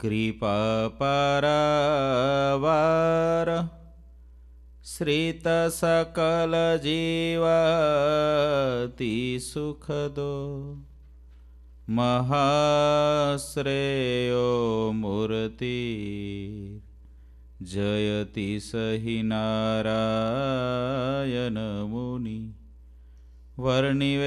कृपापरावर श्रितसकलजीवति सुखदो महाश्रेयो मूर्ति जयति स हि नारायणमुनि वर्णिवेशरमणीयदर्शनम्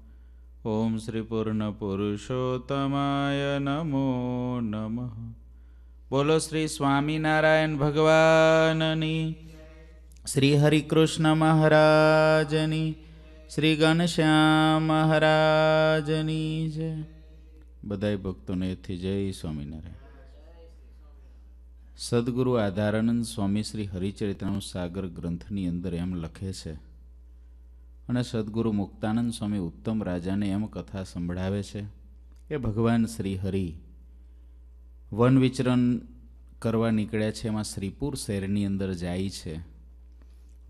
ઓમ શ્રી પૂર્ણ પુરુષોત્તમાય નમો નમઃ બોલો શ્રી સ્વામિનારાયણ ભગવાનની શ્રી હરિકૃષ્ણ મહારાજની શ્રી ઘનશ્યામ મહારાજની જય બધાય ભક્તોને એથી જય સ્વામિનારાયણ સદગુરુ આધારાનંદ સ્વામી શ્રી હરિચરિત્રાનું સાગર ગ્રંથની અંદર એમ લખે છે અને સદગુરુ મુક્તાનંદ સ્વામી ઉત્તમ રાજાને એમ કથા સંભળાવે છે કે ભગવાન શ્રી હરિ વન વિચરણ કરવા નીકળ્યા છે એમાં શ્રીપુર શહેરની અંદર જાય છે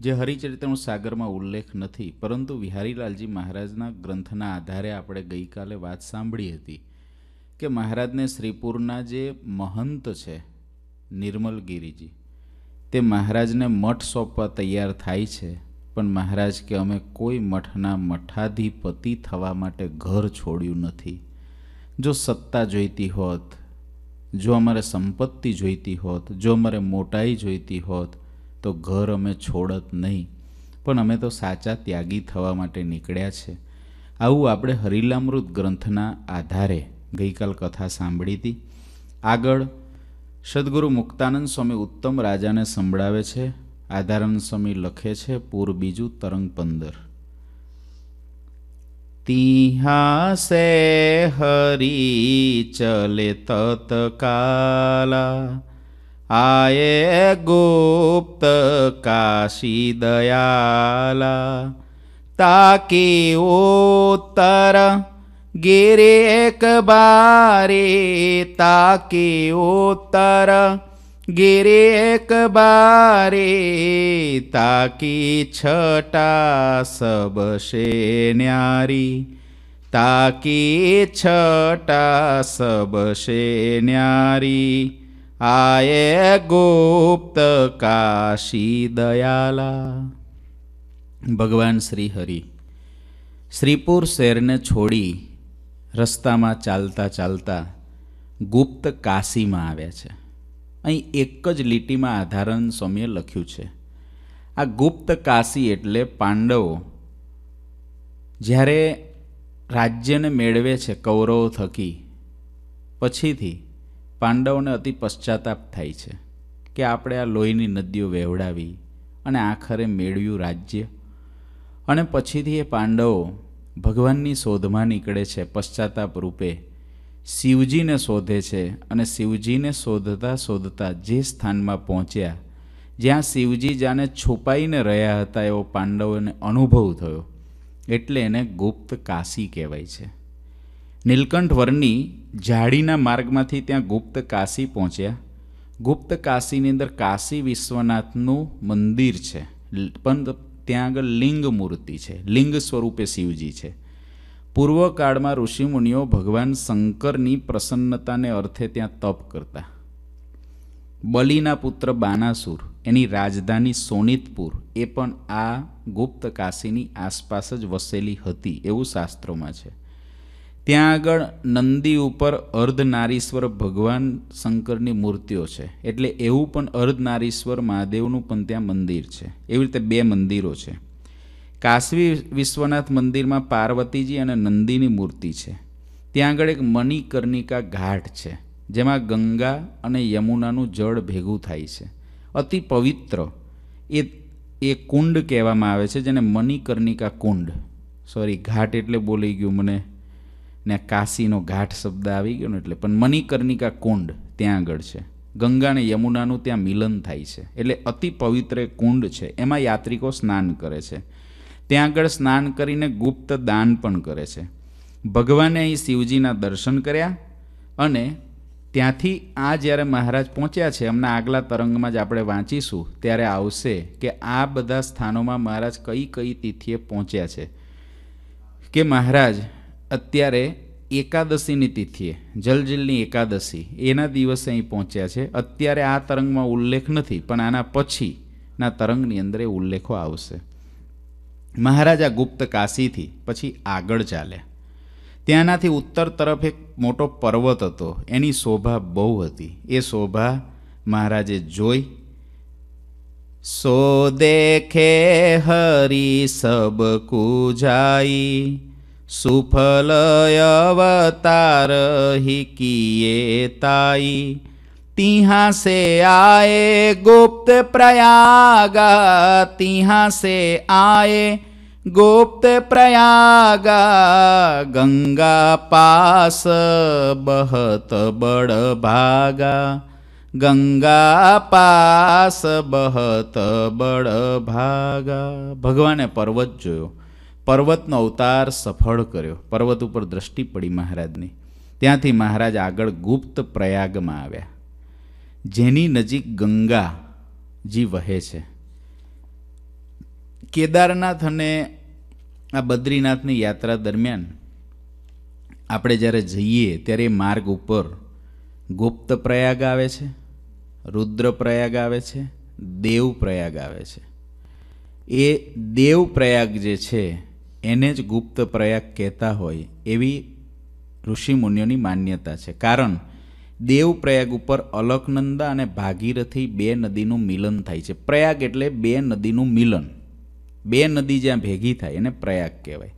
જે હરિચરિત્રનો સાગરમાં ઉલ્લેખ નથી પરંતુ વિહારીલાલજી મહારાજના ગ્રંથના આધારે આપણે ગઈકાલે વાત સાંભળી હતી કે મહારાજને શ્રીપુરના જે મહંત છે નિર્મલગીરીજી તે મહારાજને મઠ સોંપવા તૈયાર થાય છે પણ મહારાજ કે અમે કોઈ મઠના મઠાધિપતિ થવા માટે ઘર છોડ્યું નથી જો સત્તા જોઈતી હોત જો અમારે સંપત્તિ જોઈતી હોત જો અમારે મોટાઈ જોઈતી હોત તો ઘર અમે છોડત નહીં પણ અમે તો સાચા ત્યાગી થવા માટે નીકળ્યા છે આવું આપણે હરિલામૃત ગ્રંથના આધારે ગઈકાલ કથા સાંભળી હતી આગળ સદગુરુ મુક્તાનંદ સ્વામી ઉત્તમ રાજાને સંભળાવે છે આધારણ સ્વામી લખે છે પૂર બીજું તરંગ પંદર તિહા સે હરી ચલે તતકાલા આયે ગુપ્ત કાશી દયાલા તાકી ઉત્તર ગિરે એક બારે તાકી ઉત્તર ગેરે એક બારે તાકી છટા સબશે ન્યારી તાકી છટા સબશે ન્યારી આયે ગુપ્ત કાશી દયાલા ભગવાન શ્રી હરિ શ્રીપુર શહેરને છોડી રસ્તામાં ચાલતા ચાલતા ગુપ્ત કાશીમાં આવ્યા છે અહીં એક જ લીટીમાં આધારન સ્વામીએ લખ્યું છે આ ગુપ્ત કાશી એટલે પાંડવો જ્યારે રાજ્યને મેળવે છે કૌરવો થકી પછીથી પાંડવોને અતિ પશ્ચાતાપ થાય છે કે આપણે આ લોહીની નદીઓ વહેવડાવી અને આખરે મેળવ્યું રાજ્ય અને પછીથી એ પાંડવો ભગવાનની શોધમાં નીકળે છે પશ્ચાતાપ રૂપે શિવજીને શોધે છે અને શિવજીને શોધતા શોધતા જે સ્થાનમાં પહોંચ્યા જ્યાં શિવજી જાને છુપાઈને રહ્યા હતા એવો પાંડવોને અનુભવ થયો એટલે એને ગુપ્ત કાશી કહેવાય છે નીલકંઠ વરની ઝાડીના માર્ગમાંથી ત્યાં ગુપ્ત કાશી પહોંચ્યા ગુપ્ત કાશીની અંદર કાશી વિશ્વનાથનું મંદિર છે પણ ત્યાં આગળ લિંગ મૂર્તિ છે લિંગ સ્વરૂપે શિવજી છે પૂર્વકાળમાં ઋષિમુનિઓ ભગવાન શંકરની પ્રસન્નતાને અર્થે ત્યાં તપ કરતા બલિના પુત્ર બાનાસુર એની રાજધાની સોનિતપુર એ પણ આ ગુપ્ત કાશીની આસપાસ જ વસેલી હતી એવું શાસ્ત્રોમાં છે ત્યાં આગળ નંદી ઉપર અર્ધનારીશ્વર ભગવાન શંકરની મૂર્તિઓ છે એટલે એવું પણ અર્ધનારીશ્વર મહાદેવનું પણ ત્યાં મંદિર છે એવી રીતે બે મંદિરો છે કાશવી વિશ્વનાથ મંદિરમાં પાર્વતીજી અને નંદીની મૂર્તિ છે ત્યાં આગળ એક મણિકર્ણિકા ઘાટ છે જેમાં ગંગા અને યમુનાનું જળ ભેગું થાય છે અતિ પવિત્ર એ એ કુંડ કહેવામાં આવે છે જેને મણિકર્ણિકા કુંડ સોરી ઘાટ એટલે બોલી ગયું મને ને કાશીનો ઘાટ શબ્દ આવી ગયો ને એટલે પણ મણિકર્ણિકા કુંડ ત્યાં આગળ છે ગંગા અને યમુનાનું ત્યાં મિલન થાય છે એટલે અતિ પવિત્ર કુંડ છે એમાં યાત્રિકો સ્નાન કરે છે ત્યાં આગળ સ્નાન કરીને ગુપ્ત દાન પણ કરે છે ભગવાને અહીં શિવજીના દર્શન કર્યા અને ત્યાંથી આ જ્યારે મહારાજ પહોંચ્યા છે એમના આગલા તરંગમાં જ આપણે વાંચીશું ત્યારે આવશે કે આ બધા સ્થાનોમાં મહારાજ કઈ કઈ તિથિએ પહોંચ્યા છે કે મહારાજ અત્યારે એકાદશીની તિથિએ જલજલની એકાદશી એના દિવસે અહીં પહોંચ્યા છે અત્યારે આ તરંગમાં ઉલ્લેખ નથી પણ આના પછીના તરંગની અંદર એ ઉલ્લેખો આવશે મહારાજા ગુપ્ત કાશીથી પછી આગળ ચાલ્યા ત્યાંનાથી ઉત્તર તરફ એક મોટો પર્વત હતો એની શોભા બહુ હતી એ શોભા મહારાજે જોઈ સો દેખે હરી સબ કુજાઈ સુફલય અવતાર હિ કિયે તાઈ तिहाँ से आए गुप्त प्रयाग तिहाँ से आए गुप्त प्रयाग गंगा पास बहत बड़ भागा ગંગા પાસ બહત બળ ભાગા ભગવાને પર્વત જોયો પર્વતનો અવતાર સફળ કર્યો પર્વત ઉપર દ્રષ્ટિ પડી મહારાજની ત્યાંથી મહારાજ આગળ ગુપ્ત પ્રયાગમાં આવ્યા જેની નજીક ગંગા જી વહે છે કેદારનાથ અને આ બદ્રીનાથની યાત્રા દરમિયાન આપણે જ્યારે જઈએ ત્યારે એ માર્ગ ઉપર ગુપ્ત પ્રયાગ આવે છે રુદ્રપ્રયાગ આવે છે દેવ પ્રયાગ આવે છે એ દેવપ્રયાગ જે છે એને જ ગુપ્ત પ્રયાગ કહેતા હોય એવી ઋષિ મુનિઓની માન્યતા છે કારણ દેવપ્રયાગ ઉપર અલકનંદા અને ભાગીરથી બે નદીનું મિલન થાય છે પ્રયાગ એટલે બે નદીનું મિલન બે નદી જ્યાં ભેગી થાય એને પ્રયાગ કહેવાય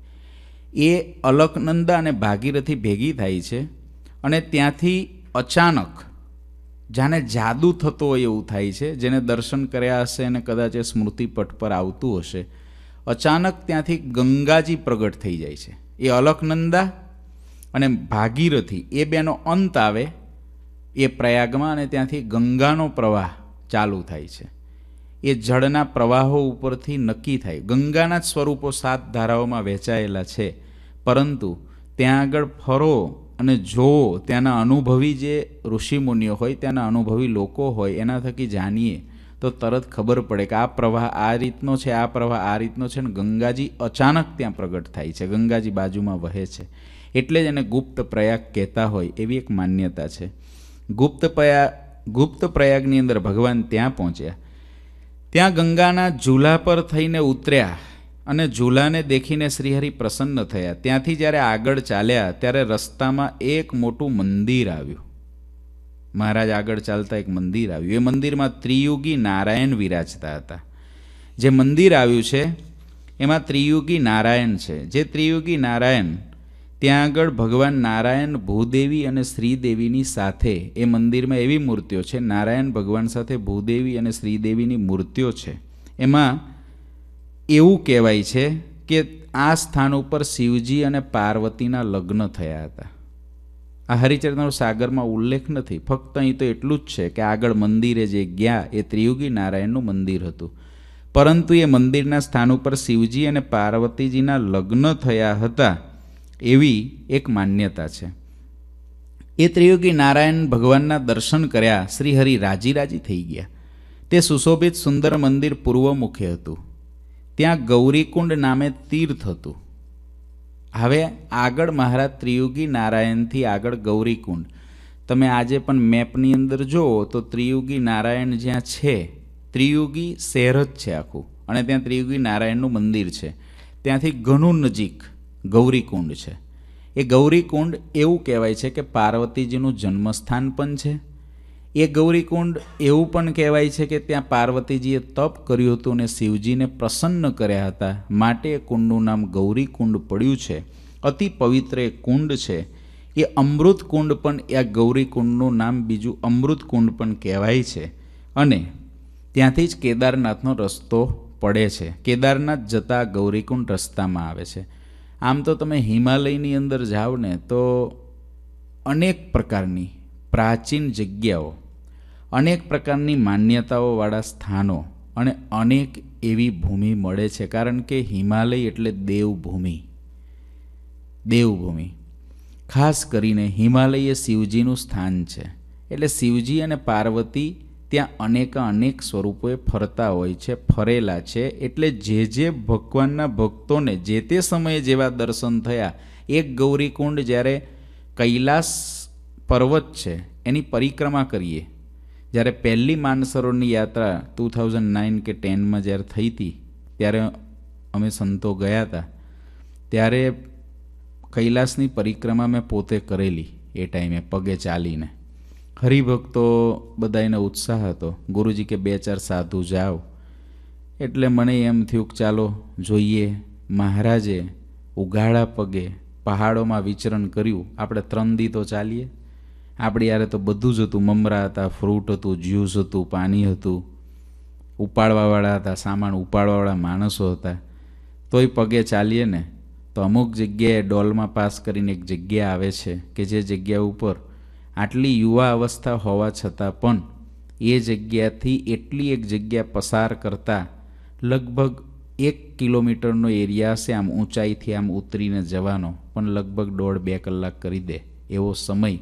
એ અલકનંદા અને ભાગીરથી ભેગી થાય છે અને ત્યાંથી અચાનક જાણે જાદુ થતો હોય એવું થાય છે જેને દર્શન કર્યા હશે અને કદાચ એ સ્મૃતિપટ પર આવતું હશે અચાનક ત્યાંથી ગંગાજી પ્રગટ થઈ જાય છે એ અલકનંદા અને ભાગીરથી એ બેનો અંત આવે એ પ્રયાગમાં અને ત્યાંથી ગંગાનો પ્રવાહ ચાલુ થાય છે એ જળના પ્રવાહો ઉપરથી નક્કી થાય ગંગાના જ સ્વરૂપો સાત ધારાઓમાં વહેંચાયેલા છે પરંતુ ત્યાં આગળ ફરો અને જોવો ત્યાંના અનુભવી જે ઋષિમુનિઓ હોય ત્યાંના અનુભવી લોકો હોય એના થકી જાણીએ તો તરત ખબર પડે કે આ પ્રવાહ આ રીતનો છે આ પ્રવાહ આ રીતનો છે ને ગંગાજી અચાનક ત્યાં પ્રગટ થાય છે ગંગાજી બાજુમાં વહે છે એટલે જ એને ગુપ્ત પ્રયાગ કહેતા હોય એવી એક માન્યતા છે ગુપ્ત પયા ગુપ્ત પ્રયાગની અંદર ભગવાન ત્યાં પહોંચ્યા ત્યાં ગંગાના ઝૂલા પર થઈને ઉતર્યા અને ઝૂલાને દેખીને શ્રીહરિ પ્રસન્ન થયા ત્યાંથી જ્યારે આગળ ચાલ્યા ત્યારે રસ્તામાં એક મોટું મંદિર આવ્યું મહારાજ આગળ ચાલતા એક મંદિર આવ્યું એ મંદિરમાં ત્રિયુગી નારાયણ વિરાજતા હતા જે મંદિર આવ્યું છે એમાં ત્રિયુગી નારાયણ છે જે ત્રિયુગી નારાયણ ત્યાં આગળ ભગવાન નારાયણ ભૂદેવી અને શ્રીદેવીની સાથે એ મંદિરમાં એવી મૂર્તિઓ છે નારાયણ ભગવાન સાથે ભૂદેવી અને શ્રીદેવીની મૂર્તિઓ છે એમાં એવું કહેવાય છે કે આ સ્થાન ઉપર શિવજી અને પાર્વતીના લગ્ન થયા હતા આ હરિચરિતનો સાગરમાં ઉલ્લેખ નથી ફક્ત અહીં તો એટલું જ છે કે આગળ મંદિરે જે ગયા એ ત્રિયુગી નારાયણનું મંદિર હતું પરંતુ એ મંદિરના સ્થાન ઉપર શિવજી અને પાર્વતીજીના લગ્ન થયા હતા એવી એક માન્યતા છે એ ત્રિયોગી નારાયણ ભગવાનના દર્શન કર્યા શ્રીહરિ રાજી રાજી થઈ ગયા તે સુશોભિત સુંદર મંદિર પૂર્વ મુખે હતું ત્યાં ગૌરીકુંડ નામે તીર્થ હતું હવે આગળ મહારાજ ત્રિયુગી નારાયણથી આગળ ગૌરીકુંડ તમે આજે પણ મેપની અંદર જુઓ તો ત્રિયુગી નારાયણ જ્યાં છે ત્રિયુગી શહેર જ છે આખું અને ત્યાં ત્રિયુગી નારાયણનું મંદિર છે ત્યાંથી ઘણું નજીક ગૌરીકુંડ છે એ ગૌરીકુંડ એવું કહેવાય છે કે પાર્વતીજીનું જન્મસ્થાન પણ છે એ ગૌરીકુંડ એવું પણ કહેવાય છે કે ત્યાં પાર્વતીજીએ તપ કર્યું હતું અને શિવજીને પ્રસન્ન કર્યા હતા માટે એ કુંડનું નામ ગૌરીકુંડ પડ્યું છે અતિ પવિત્ર એ કુંડ છે એ અમૃત કુંડ પણ આ ગૌરીકુંડનું નામ બીજું અમૃત કુંડ પણ કહેવાય છે અને ત્યાંથી જ કેદારનાથનો રસ્તો પડે છે કેદારનાથ જતાં ગૌરીકુંડ રસ્તામાં આવે છે આમ તો તમે હિમાલયની અંદર જાઓ ને તો અનેક પ્રકારની પ્રાચીન જગ્યાઓ અનેક પ્રકારની માન્યતાઓવાળા સ્થાનો અને અનેક એવી ભૂમિ મળે છે કારણ કે હિમાલય એટલે દેવભૂમિ દેવભૂમિ ખાસ કરીને હિમાલય એ શિવજીનું સ્થાન છે એટલે શિવજી અને પાર્વતી ત્યાં અનેક અનેક સ્વરૂપોએ ફરતા હોય છે ફરેલા છે એટલે જે જે ભગવાનના ભક્તોને જે તે સમયે જેવા દર્શન થયા એક ગૌરીકુંડ જ્યારે કૈલાસ પર્વત છે એની પરિક્રમા કરીએ જ્યારે પહેલી માનસરોની યાત્રા ટુ થાઉઝન્ડ નાઇન કે ટેનમાં જ્યારે થઈ હતી ત્યારે અમે સંતો ગયા હતા ત્યારે કૈલાસની પરિક્રમા મેં પોતે કરેલી એ ટાઈમે પગે ચાલીને હરિભક્તો બધાને ઉત્સાહ હતો ગુરુજી કે બે ચાર સાધુ જાઓ એટલે મને એમ થયું કે ચાલો જોઈએ મહારાજે ઉઘાડા પગે પહાડોમાં વિચરણ કર્યું આપણે ત્રણ દી તો ચાલીએ આપણી યારે તો બધું જ હતું મમરા હતા ફ્રૂટ હતું જ્યુસ હતું પાણી હતું ઉપાડવાવાળા હતા સામાન ઉપાડવાવાળા માણસો હતા તોય પગે ચાલીએ ને તો અમુક જગ્યાએ ડોલમાં પાસ કરીને એક જગ્યા આવે છે કે જે જગ્યા ઉપર આટલી યુવા અવસ્થા હોવા છતાં પણ એ જગ્યાથી એટલી એક જગ્યા પસાર કરતાં લગભગ એક કિલોમીટરનો એરિયા હશે આમ ઊંચાઈથી આમ ઉતરીને જવાનો પણ લગભગ દોઢ બે કલાક કરી દે એવો સમય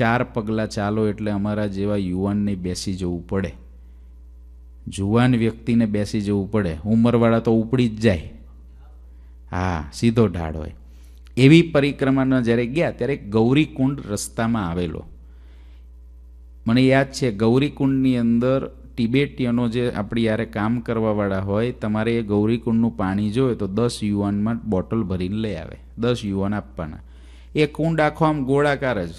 ચાર પગલાં ચાલો એટલે અમારા જેવા યુવાનને બેસી જવું પડે જુવાન વ્યક્તિને બેસી જવું પડે ઉંમરવાળા તો ઉપડી જ જાય હા સીધો ઢાળ હોય એવી પરિક્રમાના જ્યારે ગયા ત્યારે ગૌરીકુંડ રસ્તામાં આવેલો મને યાદ છે ગૌરીકુંડની અંદર તિબેટીયનો જે આપણી યારે કામ કરવાવાળા હોય તમારે એ ગૌરીકુંડનું પાણી જોઈએ તો દસ યુવાનમાં બોટલ ભરીને લઈ આવે દસ યુવાન આપવાના એ કુંડ આખો આમ ગોળાકાર જ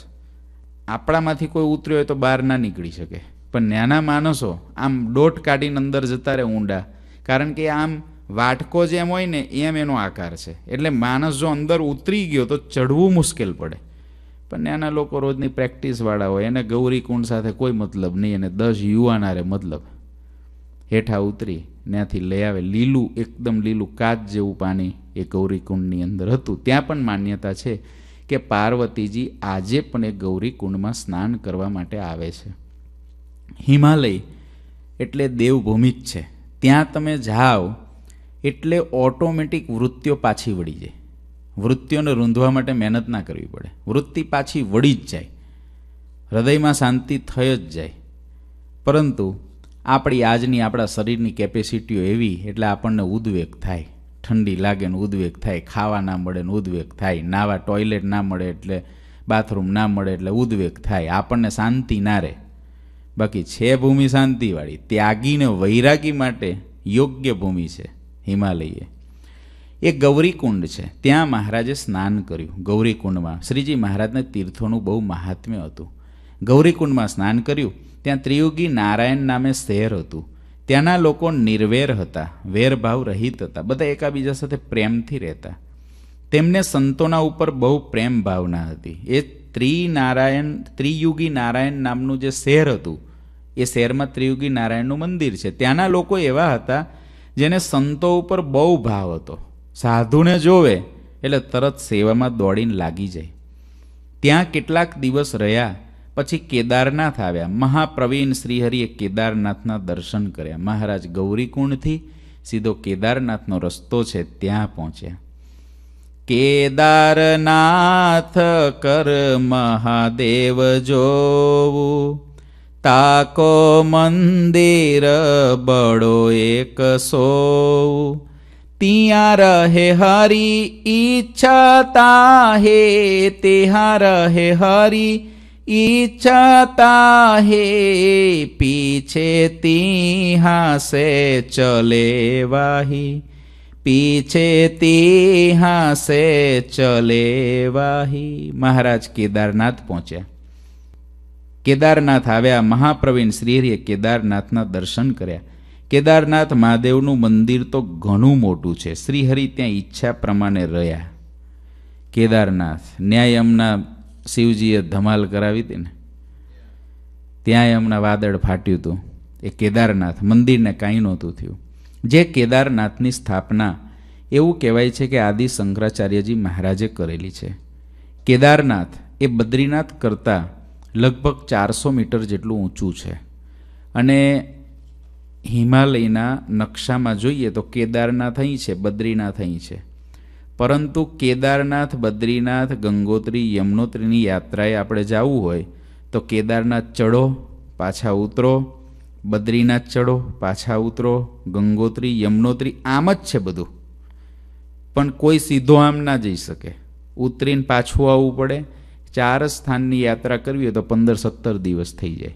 આપણામાંથી કોઈ ઉતર્યો હોય તો બહાર ના નીકળી શકે પણ નાના માણસો આમ દોટ કાઢીને અંદર જતા રહે ઊંડા કારણ કે આમ વાટકો જેમ હોય ને એમ એનો આકાર છે એટલે માણસ જો અંદર ઉતરી ગયો તો ચઢવું મુશ્કેલ પડે પણ ત્યાંના લોકો રોજની પ્રેક્ટિસવાળા હોય એને ગૌરીકુંડ સાથે કોઈ મતલબ નહીં અને દસ યુવાન હારે મતલબ હેઠા ઉતરી ત્યાંથી લઈ આવે લીલું એકદમ લીલું કાચ જેવું પાણી એ ગૌરીકુંડની અંદર હતું ત્યાં પણ માન્યતા છે કે પાર્વતીજી આજે પણ એ ગૌરીકુંડમાં સ્નાન કરવા માટે આવે છે હિમાલય એટલે દેવભૂમિ જ છે ત્યાં તમે જાઓ એટલે ઓટોમેટિક વૃત્તિઓ પાછી વળી જાય વૃત્તિઓને રૂંધવા માટે મહેનત ના કરવી પડે વૃત્તિ પાછી વળી જ જાય હૃદયમાં શાંતિ થઈ જ જાય પરંતુ આપણી આજની આપણા શરીરની કેપેસિટીઓ એવી એટલે આપણને ઉદ્વેગ થાય ઠંડી લાગે ને ઉદ્વેગ થાય ખાવા ના મળે ને ઉદ્વેગ થાય નાવા ટોયલેટ ના મળે એટલે બાથરૂમ ના મળે એટલે ઉદ્વેગ થાય આપણને શાંતિ ના રહે બાકી છે ભૂમિ શાંતિવાળી ત્યાગીને વૈરાગી માટે યોગ્ય ભૂમિ છે હિમાલયે એ ગૌરીકુંડ છે ત્યાં મહારાજે સ્નાન કર્યું ગૌરીકુંડમાં શ્રીજી મહારાજના તીર્થોનું બહુ મહાત્મ્ય હતું ગૌરીકુંડમાં સ્નાન કર્યું ત્યાં ત્રિયુગી નારાયણ નામે શહેર હતું ત્યાંના લોકો નિર્વેર હતા વેરભાવ રહિત હતા બધા એકાબીજા સાથે પ્રેમથી રહેતા તેમને સંતોના ઉપર બહુ પ્રેમ ભાવના હતી એ ત્રિનારાયણ ત્રિયુગી નારાયણ નામનું જે શહેર હતું એ શહેરમાં ત્રિયુગી નારાયણનું મંદિર છે ત્યાંના લોકો એવા હતા જેને સંતો ઉપર બહુ ભાવ હતો સાધુને જોવે એટલે તરત સેવામાં દોડીને લાગી જાય ત્યાં કેટલાક દિવસ રહ્યા પછી કેદારનાથ આવ્યા મહાપ્રવીણ શ્રીહરિએ કેદારનાથના દર્શન કર્યા મહારાજ ગૌરીકુંડથી સીધો કેદારનાથનો રસ્તો છે ત્યાં પહોંચ્યા કેદારનાથ કર મહાદેવ જોવું તાકો મંદિર બડો એક સોવું तिया रहे हरी इच्छता हे तिहा रहे हरी इच्छता हे पीछे तिहा से चले वाही पीछे तिहा से चले वाही महाराज केदारनाथ पहुंचे आया महाप्रवीण મહાપ્રવીણ केदारनाथ न दर्शन कराया કેદારનાથ મહાદેવનું મંદિર તો ઘણું મોટું છે શ્રીહરિ ત્યાં ઈચ્છા પ્રમાણે રહ્યા કેદારનાથ ન્યાય એમના શિવજીએ ધમાલ કરાવી હતી ને ત્યાં એમના વાદળ ફાટ્યું હતું એ કેદારનાથ મંદિરને કાંઈ નહોતું થયું જે કેદારનાથની સ્થાપના એવું કહેવાય છે કે આદિ શંકરાચાર્યજી મહારાજે કરેલી છે કેદારનાથ એ બદ્રીનાથ કરતાં લગભગ ચારસો મીટર જેટલું ઊંચું છે અને હિમાલયના નકશામાં જોઈએ તો કેદારનાથ અહીં છે બદ્રીનાથ અહીં છે પરંતુ કેદારનાથ બદ્રીનાથ ગંગોત્રી યમનોત્રીની યાત્રાએ આપણે જવું હોય તો કેદારનાથ ચડો પાછા ઉતરો બદ્રીનાથ ચડો પાછા ઉતરો ગંગોત્રી યમનોત્રી આમ જ છે બધું પણ કોઈ સીધો આમ ના જઈ શકે ઉતરીને પાછું આવવું પડે ચાર સ્થાનની યાત્રા કરવી હોય તો પંદર સત્તર દિવસ થઈ જાય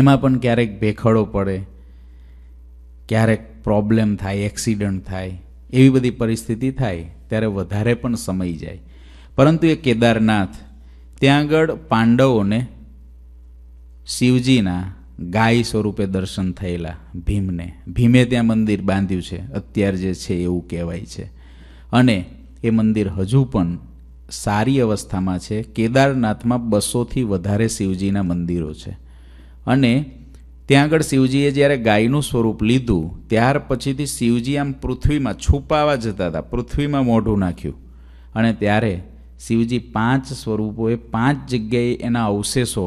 એમાં પણ ક્યારેક ભેખડો પડે ક્યારેક પ્રોબ્લેમ થાય એક્સિડન્ટ થાય એવી બધી પરિસ્થિતિ થાય ત્યારે વધારે પણ સમય જાય પરંતુ એ કેદારનાથ ત્યાં આગળ પાંડવોને શિવજીના ગાય સ્વરૂપે દર્શન થયેલા ભીમને ભીમે ત્યાં મંદિર બાંધ્યું છે અત્યાર જે છે એવું કહેવાય છે અને એ મંદિર હજુ પણ સારી અવસ્થામાં છે કેદારનાથમાં બસોથી વધારે શિવજીના મંદિરો છે અને ત્યાં આગળ શિવજીએ જ્યારે ગાયનું સ્વરૂપ લીધું ત્યાર પછીથી શિવજી આમ પૃથ્વીમાં છુપાવા જતા હતા પૃથ્વીમાં મોઢું નાખ્યું અને ત્યારે શિવજી પાંચ સ્વરૂપોએ પાંચ જગ્યાએ એના અવશેષો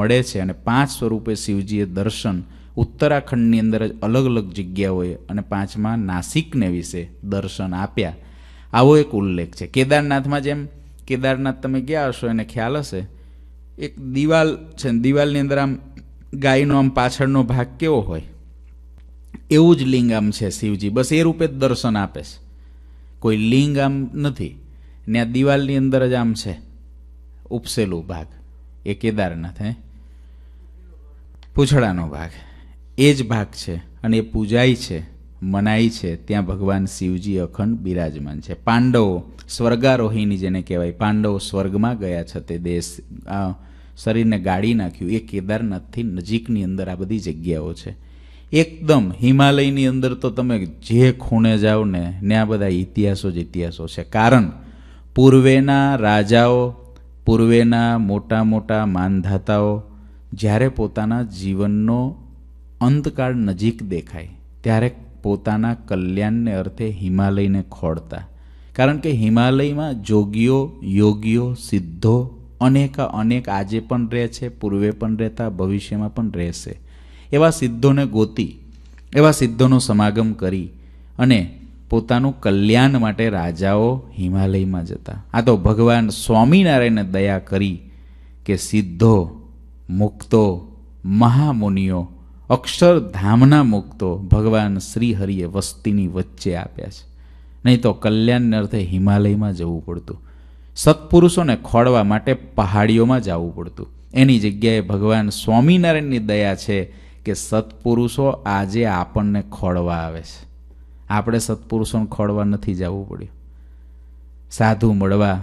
મળે છે અને પાંચ સ્વરૂપે શિવજીએ દર્શન ઉત્તરાખંડની અંદર જ અલગ અલગ જગ્યાઓએ અને પાંચમાં નાસિકને વિશે દર્શન આપ્યા આવો એક ઉલ્લેખ છે કેદારનાથમાં જેમ કેદારનાથ તમે ગયા હશો એને ખ્યાલ હશે એક દિવાલ છે દિવાલની અંદર આમ ગાયનો આમ પાછળનો ભાગ કેવો હોય એવું જ લિંગ આમ છે શિવજી બસ એ રૂપે જ દર્શન આપે છે કોઈ લિંગ આમ નથી ને આ દિવાલની અંદર જ આમ છે ઉપસેલું ભાગ એ કેદારનાથ હે પૂછડાનો ભાગ એ જ ભાગ છે અને એ પૂજાય છે મનાય છે ત્યાં ભગવાન શિવજી અખંડ બિરાજમાન છે પાંડવો સ્વર્ગારોહિણી જેને કહેવાય પાંડવો સ્વર્ગમાં ગયા છે તે દેશ આ શરીરને ગાળી નાખ્યું એ કેદારનાથથી નજીકની અંદર આ બધી જગ્યાઓ છે એકદમ હિમાલયની અંદર તો તમે જે ખૂણે જાઓ ને આ બધા ઇતિહાસો જ ઇતિહાસો છે કારણ પૂર્વેના રાજાઓ પૂર્વેના મોટા મોટા માનધાતાઓ જ્યારે પોતાના જીવનનો અંતકાળ નજીક દેખાય ત્યારે પોતાના કલ્યાણને અર્થે હિમાલયને ખોળતા કારણ કે હિમાલયમાં જોગીઓ યોગીઓ સિદ્ધો અનેક અનેક આજે પણ રહે છે પૂર્વે પણ રહેતા ભવિષ્યમાં પણ રહેશે એવા સિદ્ધોને ગોતી એવા સિદ્ધોનો સમાગમ કરી અને પોતાનું કલ્યાણ માટે રાજાઓ હિમાલયમાં જતા આ તો ભગવાન સ્વામિનારાયણને દયા કરી કે સિદ્ધો મુક્તો મહામુનિઓ અક્ષરધામના મુક્તો ભગવાન શ્રીહરિએ વસ્તીની વચ્ચે આપ્યા છે નહીં તો કલ્યાણને અર્થે હિમાલયમાં જવું પડતું સત્પુરુષોને ખોળવા માટે પહાડીઓમાં જવું પડતું એની જગ્યાએ ભગવાન સ્વામિનારાયણની દયા છે કે સત્પુરુષો આજે આપણને ખોળવા આવે છે આપણે સત્પુરુષોને ખોળવા નથી જવું પડ્યું સાધુ મળવા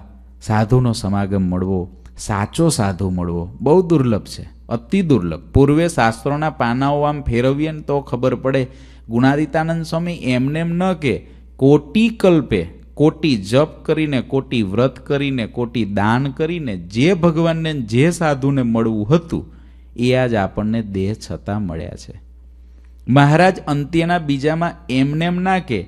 સાધુનો સમાગમ મળવો સાચો સાધુ મળવો બહુ દુર્લભ છે અતિ દુર્લભ પૂર્વે શાસ્ત્રોના પાનાઓ આમ ફેરવીએ ને તો ખબર પડે ગુણાદિતાનંદ સ્વામી એમને એમ ન કે કોટી કલ્પે કોટી જપ કરીને કોટી વ્રત કરીને કોટી દાન કરીને જે ભગવાનને જે સાધુને મળવું હતું એ આજ આપણને દેહ છતાં મળ્યા છે મહારાજ અંત્યના બીજામાં એમને એમ ના કે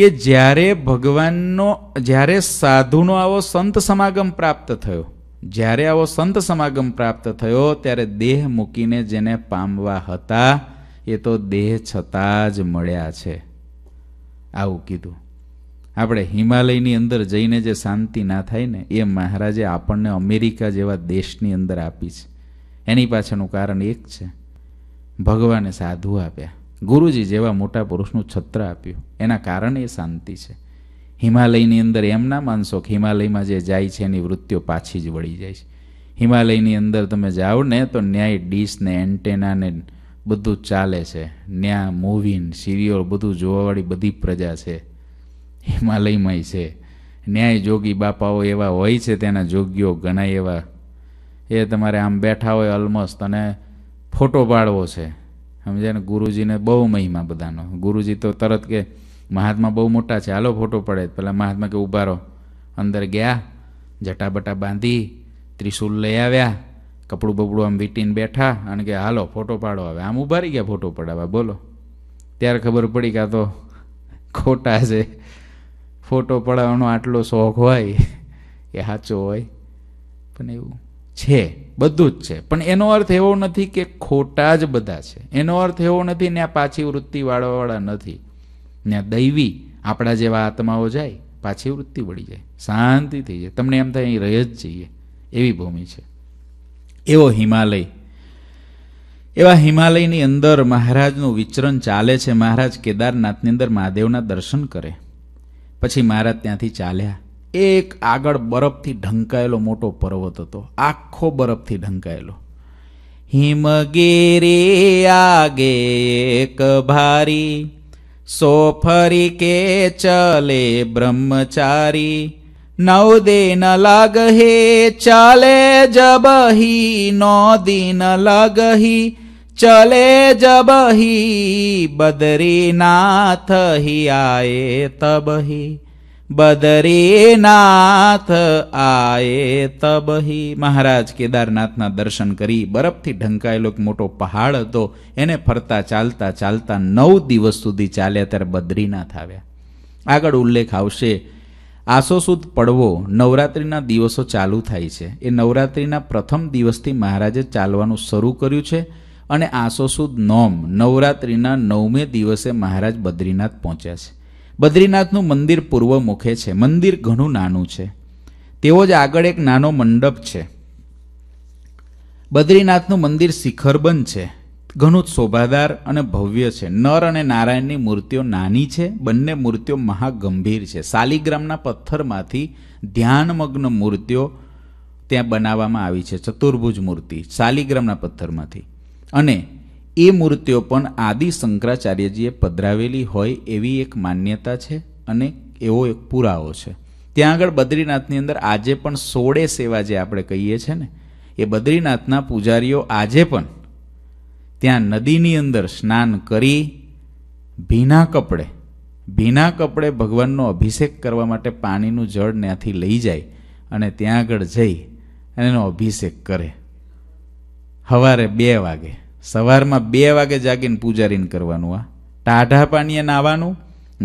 કે જ્યારે ભગવાનનો જ્યારે સાધુનો આવો સંત સમાગમ પ્રાપ્ત થયો જ્યારે આવો સંત સમાગમ પ્રાપ્ત થયો ત્યારે દેહ મૂકીને જેને પામવા હતા એ તો દેહ છતાં જ મળ્યા છે આવું કીધું આપણે હિમાલયની અંદર જઈને જે શાંતિ ના થાય ને એ મહારાજે આપણને અમેરિકા જેવા દેશની અંદર આપી છે એની પાછળનું કારણ એક છે ભગવાને સાધુ આપ્યા ગુરુજી જેવા મોટા પુરુષનું છત્ર આપ્યું એના કારણે એ શાંતિ છે હિમાલયની અંદર એમ ના માનશો કે હિમાલયમાં જે જાય છે એની વૃત્તિઓ પાછી જ વળી જાય છે હિમાલયની અંદર તમે જાઓ ને તો ન્યાય ડીશ ને એન્ટેના ને બધું ચાલે છે ન્યા મૂવીન સિરિયલ બધું જોવાવાળી બધી પ્રજા છે હિમાલયમાંય છે ન્યાય જોગી બાપાઓ એવા હોય છે તેના જોગીઓ ઘણા એવા એ તમારે આમ બેઠા હોય ઓલમોસ્ટ અને ફોટો પાડવો છે સમજે ને ગુરુજીને બહુ મહિમા બધાનો ગુરુજી તો તરત કે મહાત્મા બહુ મોટા છે હાલો ફોટો પડે પહેલાં મહાત્મા કે ઊભા રહો અંદર ગયા જટાબટા બાંધી ત્રિશુલ લઈ આવ્યા કપડું બપડું આમ વીટીને બેઠા અને કે હાલો ફોટો પાડો આવે આમ ઊભા રહી ગયા ફોટો પડાવવા બોલો ત્યારે ખબર પડી કાં તો ખોટા છે ફોટો પડાવવાનો આટલો શોખ હોય એ સાચો હોય પણ એવું છે બધું જ છે પણ એનો અર્થ એવો નથી કે ખોટા જ બધા છે એનો અર્થ એવો નથી ને આ પાછી વૃત્તિ વાળવાવાળા નથી ને દૈવી આપણા જેવા આત્માઓ જાય પાછી વૃત્તિ વળી જાય શાંતિ થઈ જાય તમને એમ થાય અહીં રહી જ જઈએ એવી ભૂમિ છે એવો હિમાલય એવા હિમાલયની અંદર મહારાજનું વિચરણ ચાલે છે મહારાજ કેદારનાથની અંદર મહાદેવના દર્શન કરે પછી મહારાજ ત્યાંથી ચાલ્યા એક આગળ બરફથી ઢંકાયેલો મોટો પર્વત હતો આખો બરફથી ઢંકાયેલો હિમગીરે આગે એક ભારી સો ફરી કે ચલે બ્રહ્મચારી નવ દિન લાગહે ચાલે જબહી નો દિન લાગહી ચલે જબહી બદરીનાથ હી આયે તબહી બદરીનાથ આયે તબહી મહારાજ કેદારનાથના દર્શન કરી બરફથી ઢંકાયેલો એક મોટો પહાડ હતો એને ફરતા ચાલતા ચાલતા નવ દિવસ સુધી ચાલ્યા ત્યારે બદ્રીનાથ આવ્યા આગળ ઉલ્લેખ આવશે આસો સુદ પડવો નવરાત્રિના દિવસો ચાલુ થાય છે એ નવરાત્રિના પ્રથમ દિવસથી મહારાજે ચાલવાનું શરૂ કર્યું છે અને આસો સુદ નોમ નવરાત્રિના નવમે દિવસે મહારાજ બદ્રીનાથ પહોંચ્યા છે બદ્રીનાથનું મંદિર પૂર્વ મુખે છે મંદિર ઘણું નાનું છે તેવો જ આગળ એક નાનો મંડપ છે બદ્રીનાથનું મંદિર શિખરબંધ છે ઘણું જ શોભાદાર અને ભવ્ય છે નર અને નારાયણની મૂર્તિઓ નાની છે બંને મૂર્તિઓ મહાગંભીર છે શાલિગ્રામના પથ્થરમાંથી ધ્યાનમગ્ન મૂર્તિઓ ત્યાં બનાવવામાં આવી છે ચતુર્ભુજ મૂર્તિ શાલિગ્રામના પથ્થરમાંથી અને એ મૂર્તિઓ પણ આદિ શંકરાચાર્યજીએ પધરાવેલી હોય એવી એક માન્યતા છે અને એવો એક પુરાવો છે ત્યાં આગળ બદ્રીનાથની અંદર આજે પણ સોળે સેવા જે આપણે કહીએ છે ને એ બદ્રીનાથના પૂજારીઓ આજે પણ ત્યાં નદીની અંદર સ્નાન કરી ભીના કપડે ભીના કપડે ભગવાનનો અભિષેક કરવા માટે પાણીનું જળ ત્યાંથી લઈ જાય અને ત્યાં આગળ જઈ એનો અભિષેક કરે સવારે બે વાગે સવારમાં બે વાગે જાગીને પૂજારીને કરવાનું આ ટાઢા પાણીએ નાહવાનું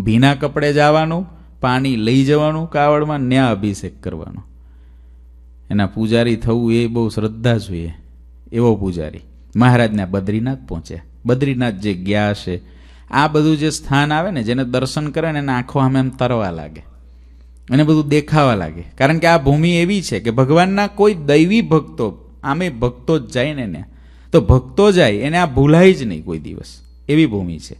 ભીના કપડે જવાનું પાણી લઈ જવાનું કાવડમાં ન્યા અભિષેક કરવાનો એના પૂજારી થવું એ બહુ શ્રદ્ધા જોઈએ એવો પૂજારી મહારાજના બદ્રીનાથ પહોંચ્યા બદ્રીનાથ જે ગયા છે આ બધું જે સ્થાન આવે ને જેને દર્શન કરે ને એને આંખો આમ એમ તરવા લાગે અને બધું દેખાવા લાગે કારણ કે આ ભૂમિ એવી છે કે ભગવાનના કોઈ દૈવી ભક્તો આમે ભક્તો જ જાય ને ત્યાં તો ભક્તો જાય એને આ ભૂલાય જ નહીં કોઈ દિવસ એવી ભૂમિ છે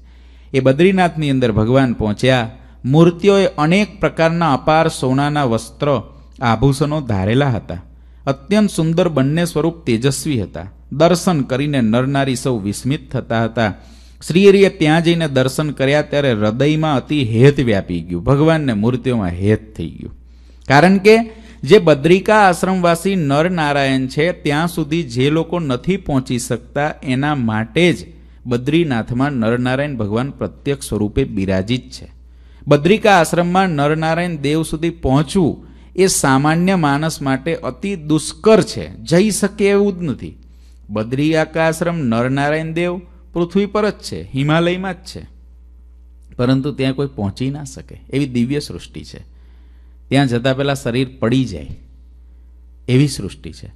એ બદ્રીનાથની અંદર ભગવાન પહોંચ્યા મૂર્તિઓએ અનેક પ્રકારના અપાર સોનાના વસ્ત્ર આભૂષણો ધારેલા હતા અત્યંત સુંદર બંને સ્વરૂપ તેજસ્વી હતા દર્શન કરીને નરનારી સૌ વિસ્મિત થતા હતા શ્રીહરિએ ત્યાં જઈને દર્શન કર્યા ત્યારે હૃદયમાં અતિ હેત વ્યાપી ગયું ભગવાનને મૂર્તિઓમાં હેત થઈ ગયું કારણ કે જે બદ્રિકા આશ્રમવાસી નરનારાયણ છે ત્યાં સુધી જે લોકો નથી પહોંચી શકતા એના માટે જ બદ્રીનાથમાં નરનારાયણ ભગવાન પ્રત્યક્ષ સ્વરૂપે બિરાજિત છે બદ્રિકા આશ્રમમાં નરનારાયણ દેવ સુધી પહોંચવું એ સામાન્ય માણસ માટે અતિ દુષ્કર છે જઈ શકે એવું જ નથી બદ્રિકા આશ્રમ નરનારાયણ દેવ પૃથ્વી પર જ છે હિમાલયમાં જ છે પરંતુ ત્યાં કોઈ પહોંચી ના શકે એવી દિવ્ય સૃષ્ટિ છે ત્યાં જતાં પહેલાં શરીર પડી જાય એવી સૃષ્ટિ છે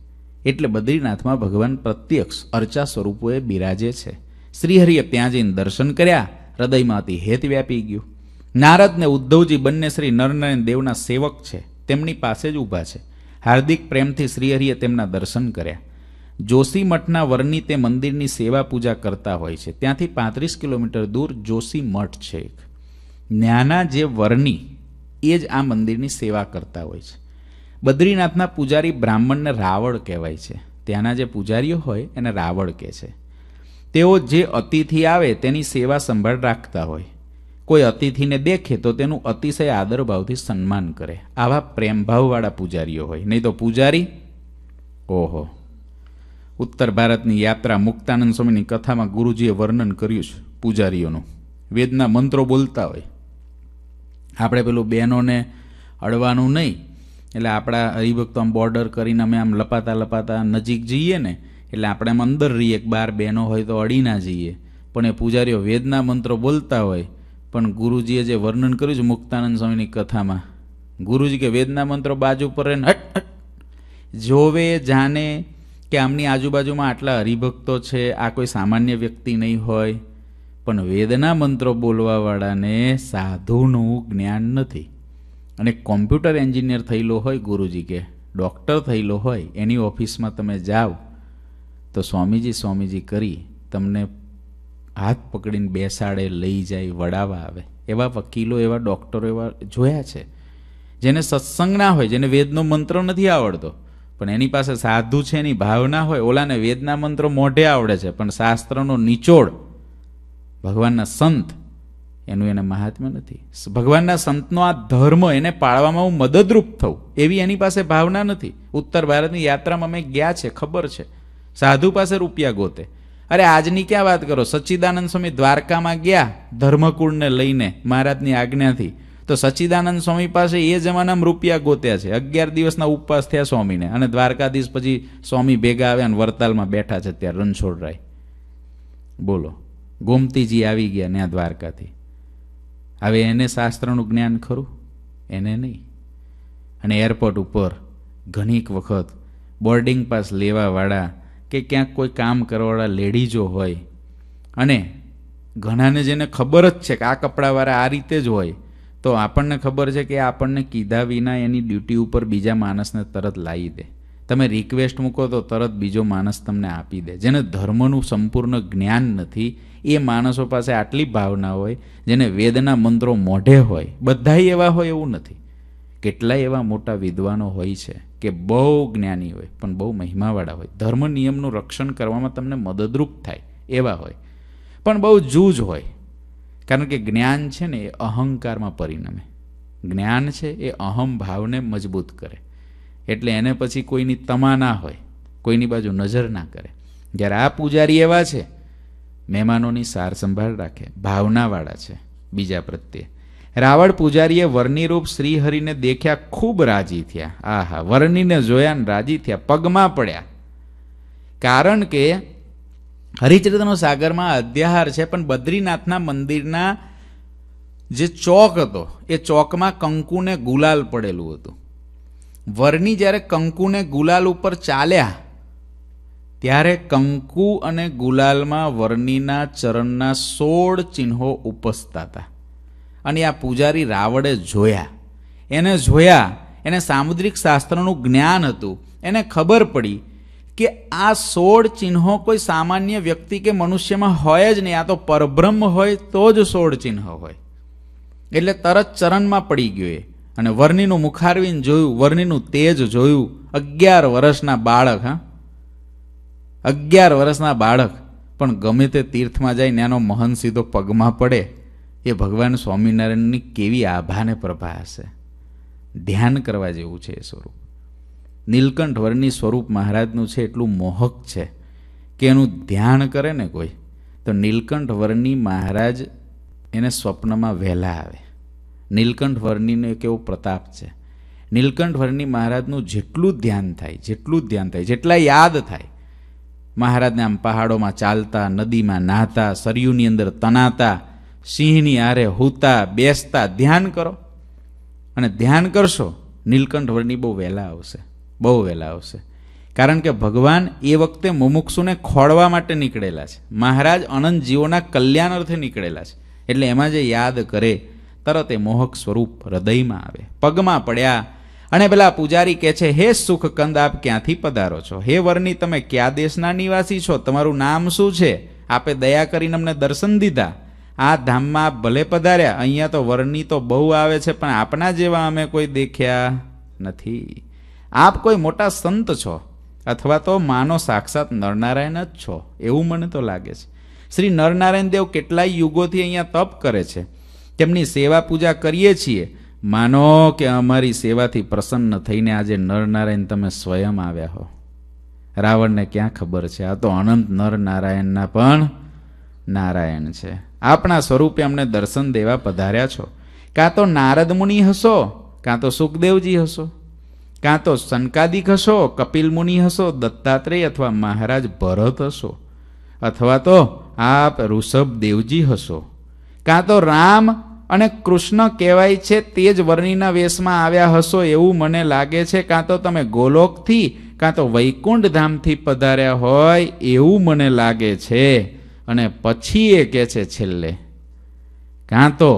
એટલે બદ્રીનાથમાં ભગવાન પ્રત્યક્ષ અર્ચા સ્વરૂપોએ બિરાજે છે શ્રીહરિએ ત્યાં જઈને દર્શન કર્યા હૃદયમાં હૃદયમાંથી હેત વ્યાપી ગયું નારદ ને ઉદ્ધવજી બંને શ્રી નરનારાયણ દેવના સેવક છે તેમની પાસે જ ઊભા છે હાર્દિક પ્રેમથી શ્રીહરિએ તેમના દર્શન કર્યા જોશી મઠના વરની તે મંદિરની સેવા પૂજા કરતા હોય છે ત્યાંથી પાંત્રીસ કિલોમીટર દૂર જોશી મઠ છે એક નાના જે વરની એ જ આ મંદિરની સેવા કરતા હોય છે બદ્રીનાથના પૂજારી બ્રાહ્મણને રાવળ કહેવાય છે ત્યાંના જે પૂજારીઓ હોય એને રાવળ કહે છે તેઓ જે અતિથિ આવે તેની સેવા સંભાળ રાખતા હોય કોઈ અતિથિને દેખે તો તેનું અતિશય આદરભાવથી સન્માન કરે આવા પ્રેમભાવવાળા પૂજારીઓ હોય નહીં તો પૂજારી ઓહો ઉત્તર ભારતની યાત્રા મુક્તાનંદ સ્વામીની કથામાં ગુરુજીએ વર્ણન કર્યું છે પૂજારીઓનું વેદના મંત્રો બોલતા હોય આપણે પેલું બહેનોને અડવાનું નહીં એટલે આપણા હરિભક્તો આમ બોર્ડર કરીને અમે આમ લપાતા લપાતા નજીક જઈએ ને એટલે આપણે આમ અંદર રહીએ બાર બહેનો હોય તો અડી ના જઈએ પણ એ પૂજારીઓ વેદના મંત્રો બોલતા હોય પણ ગુરુજીએ જે વર્ણન કર્યું છે મુક્તાનંદ સ્વામીની કથામાં ગુરુજી કે વેદના મંત્રો બાજુ પર રહીને હટ હટ જોવે જાણે કે આમની આજુબાજુમાં આટલા હરિભક્તો છે આ કોઈ સામાન્ય વ્યક્તિ નહીં હોય પણ વેદના મંત્રો બોલવાવાળાને સાધુનું જ્ઞાન નથી અને કોમ્પ્યુટર એન્જિનિયર થયેલો હોય ગુરુજી કે ડૉક્ટર થયેલો હોય એની ઓફિસમાં તમે જાઓ તો સ્વામીજી સ્વામીજી કરી તમને હાથ પકડીને બેસાડે લઈ જાય વડાવા આવે એવા વકીલો એવા ડૉક્ટરો એવા જોયા છે જેને સત્સંગ ના હોય જેને વેદનો મંત્ર નથી આવડતો પણ એની પાસે સાધુ છે એની ભાવના હોય ઓલાને વેદના મંત્રો મોઢે આવડે છે પણ શાસ્ત્રનો નિચોડ ભગવાનના સંત એનું એને મહાત્મ્ય નથી ભગવાનના સંતનો આ ધર્મ એને પાળવામાં હું મદદરૂપ થઉં એવી એની પાસે ભાવના નથી ઉત્તર ભારતની યાત્રામાં અમે ગયા છે ખબર છે સાધુ પાસે રૂપિયા ગોતે અરે આજની ક્યાં વાત કરો સચ્ચિદાનંદ સ્વામી દ્વારકામાં ગયા ધર્મકુળને લઈને મહારાજની આજ્ઞાથી તો સચ્ચિદાનંદ સ્વામી પાસે એ જમાનામાં રૂપિયા ગોત્યા છે અગિયાર દિવસના ઉપવાસ થયા સ્વામીને અને દ્વારકાધીશ પછી સ્વામી ભેગા આવ્યા અને વરતાલમાં બેઠા છે ત્યારે રણછોડરાય બોલો ગોમતીજી આવી ગયા ત્યાં દ્વારકાથી હવે એને શાસ્ત્રનું જ્ઞાન ખરું એને નહીં અને એરપોર્ટ ઉપર ઘણીક વખત બોર્ડિંગ પાસ લેવાવાળા કે ક્યાંક કોઈ કામ કરવાવાળા લેડીઝો હોય અને ઘણાને જેને ખબર જ છે કે આ કપડાવાળા આ રીતે જ હોય તો આપણને ખબર છે કે આપણને કીધા વિના એની ડ્યુટી ઉપર બીજા માણસને તરત લાવી દે તમે રિક્વેસ્ટ મૂકો તો તરત બીજો માણસ તમને આપી દે જેને ધર્મનું સંપૂર્ણ જ્ઞાન નથી એ માણસો પાસે આટલી ભાવના હોય જેને વેદના મંત્રો મોઢે હોય બધાય એવા હોય એવું નથી કેટલાય એવા મોટા વિદ્વાનો હોય છે કે બહુ જ્ઞાની હોય પણ બહુ મહિમાવાળા હોય ધર્મ નિયમનું રક્ષણ કરવામાં તમને મદદરૂપ થાય એવા હોય પણ બહુ જૂજ હોય કારણ કે જ્ઞાન છે ને એ અહંકારમાં પરિણમે જ્ઞાન છે એ અહમ ભાવને મજબૂત કરે એટલે એને પછી કોઈની તમા ના હોય કોઈની બાજુ નજર ના કરે જ્યારે આ પૂજારી એવા છે મહેમાનોની સાર સંભાળ રાખે ભાવનાવાળા છે બીજા પ્રત્યે રાવળ પૂજારીએ વર્ણિરૂપ શ્રીહરિને દેખ્યા ખૂબ રાજી થયા આહા વર્ણિને જોયા ને રાજી થયા પગમાં પડ્યા કારણ કે હરિચરિત્રનો સાગરમાં અધ્યાહાર છે પણ બદ્રીનાથના મંદિરના જે ચોક હતો એ ચોકમાં કંકુને ગુલાલ પડેલું હતું વરની જ્યારે કંકુને ગુલાલ ઉપર ચાલ્યા ત્યારે કંકુ અને ગુલાલમાં વરણીના ચરણના સોળ ચિહ્નો ઉપસતા હતા અને આ પૂજારી રાવળે જોયા એને જોયા એને સામુદ્રિક શાસ્ત્રનું જ્ઞાન હતું એને ખબર પડી કે આ સોળ ચિહ્નો કોઈ સામાન્ય વ્યક્તિ કે મનુષ્યમાં હોય જ નહીં આ તો પરબ્રહ્મ હોય તો જ સોળ ચિહ્ન હોય એટલે તરત ચરણમાં પડી ગયો એ અને વર્ણિનું મુખારવીને જોયું વર્ણિનું તેજ જોયું અગિયાર વર્ષના બાળક હા અગિયાર વર્ષના બાળક પણ ગમે તે તીર્થમાં જાય ને એનો મહન સીધો પગમાં પડે એ ભગવાન સ્વામિનારાયણની કેવી આભાને પ્રભા હશે ધ્યાન કરવા જેવું છે એ સ્વરૂપ નીલકંઠ વર્ણિ સ્વરૂપ મહારાજનું છે એટલું મોહક છે કે એનું ધ્યાન કરે ને કોઈ તો નીલકંઠ વર્ણિ મહારાજ એને સ્વપ્નમાં વહેલા આવે નીલકંઠ વર્ણીનો એક એવો પ્રતાપ છે નીલકંઠ વર્ણી મહારાજનું જેટલું ધ્યાન થાય જેટલું જ ધ્યાન થાય જેટલા યાદ થાય મહારાજને આમ પહાડોમાં ચાલતા નદીમાં નાહતા સરયુની અંદર તનાતા સિંહની આરે હોતા બેસતા ધ્યાન કરો અને ધ્યાન કરશો નીલકંઠ વર્ણી બહુ વહેલા આવશે બહુ વહેલા આવશે કારણ કે ભગવાન એ વખતે મુમુક્ષુને ખોળવા માટે નીકળેલા છે મહારાજ અનંત જીવોના કલ્યાણ અર્થે નીકળેલા છે એટલે એમાં જે યાદ કરે તરત એ મોહક સ્વરૂપ હૃદયમાં આવે પગમાં પડ્યા અને પેલા પૂજારી કહે છે હે સુખ કંદ આપ ક્યાંથી પધારો છો હે વરની તમે ક્યાં દેશના નિવાસી છો તમારું નામ શું છે આપે દયા કરીને અમને દર્શન દીધા આ ધામમાં ભલે પધાર્યા અહીંયા તો વરની તો બહુ આવે છે પણ આપના જેવા અમે કોઈ દેખ્યા નથી આપ કોઈ મોટા સંત છો અથવા તો માનો સાક્ષાત નરનારાયણ જ છો એવું મને તો લાગે છે શ્રી નરનારાયણ દેવ કેટલાય યુગોથી અહીંયા તપ કરે છે તેમની સેવા પૂજા કરીએ છીએ માનો કે અમારી સેવાથી પ્રસન્ન થઈને આજે નરનારાયણ તમે સ્વયં આવ્યા હો રાવણને ક્યાં ખબર છે આ તો અનંત નરનારાયણના પણ નારાયણ છે આપણા સ્વરૂપે અમને દર્શન દેવા પધાર્યા છો કાં તો નારદ મુનિ હશો કાં તો સુખદેવજી હશો કાં તો સનકાદિક હશો કપિલ મુનિ હશો દત્તાત્રેય અથવા મહારાજ ભરત હશો અથવા તો આપ ઋષભ દેવજી હશો કાં તો રામ અને કૃષ્ણ કહેવાય છે તે જ વર્ણિના વેશમાં આવ્યા હશો એવું મને લાગે છે કાં તો તમે ગોલોકથી કાં તો વૈકુંઠ ધામથી પધાર્યા હોય એવું મને લાગે છે અને પછી એ કહે છે છેલ્લે કાં તો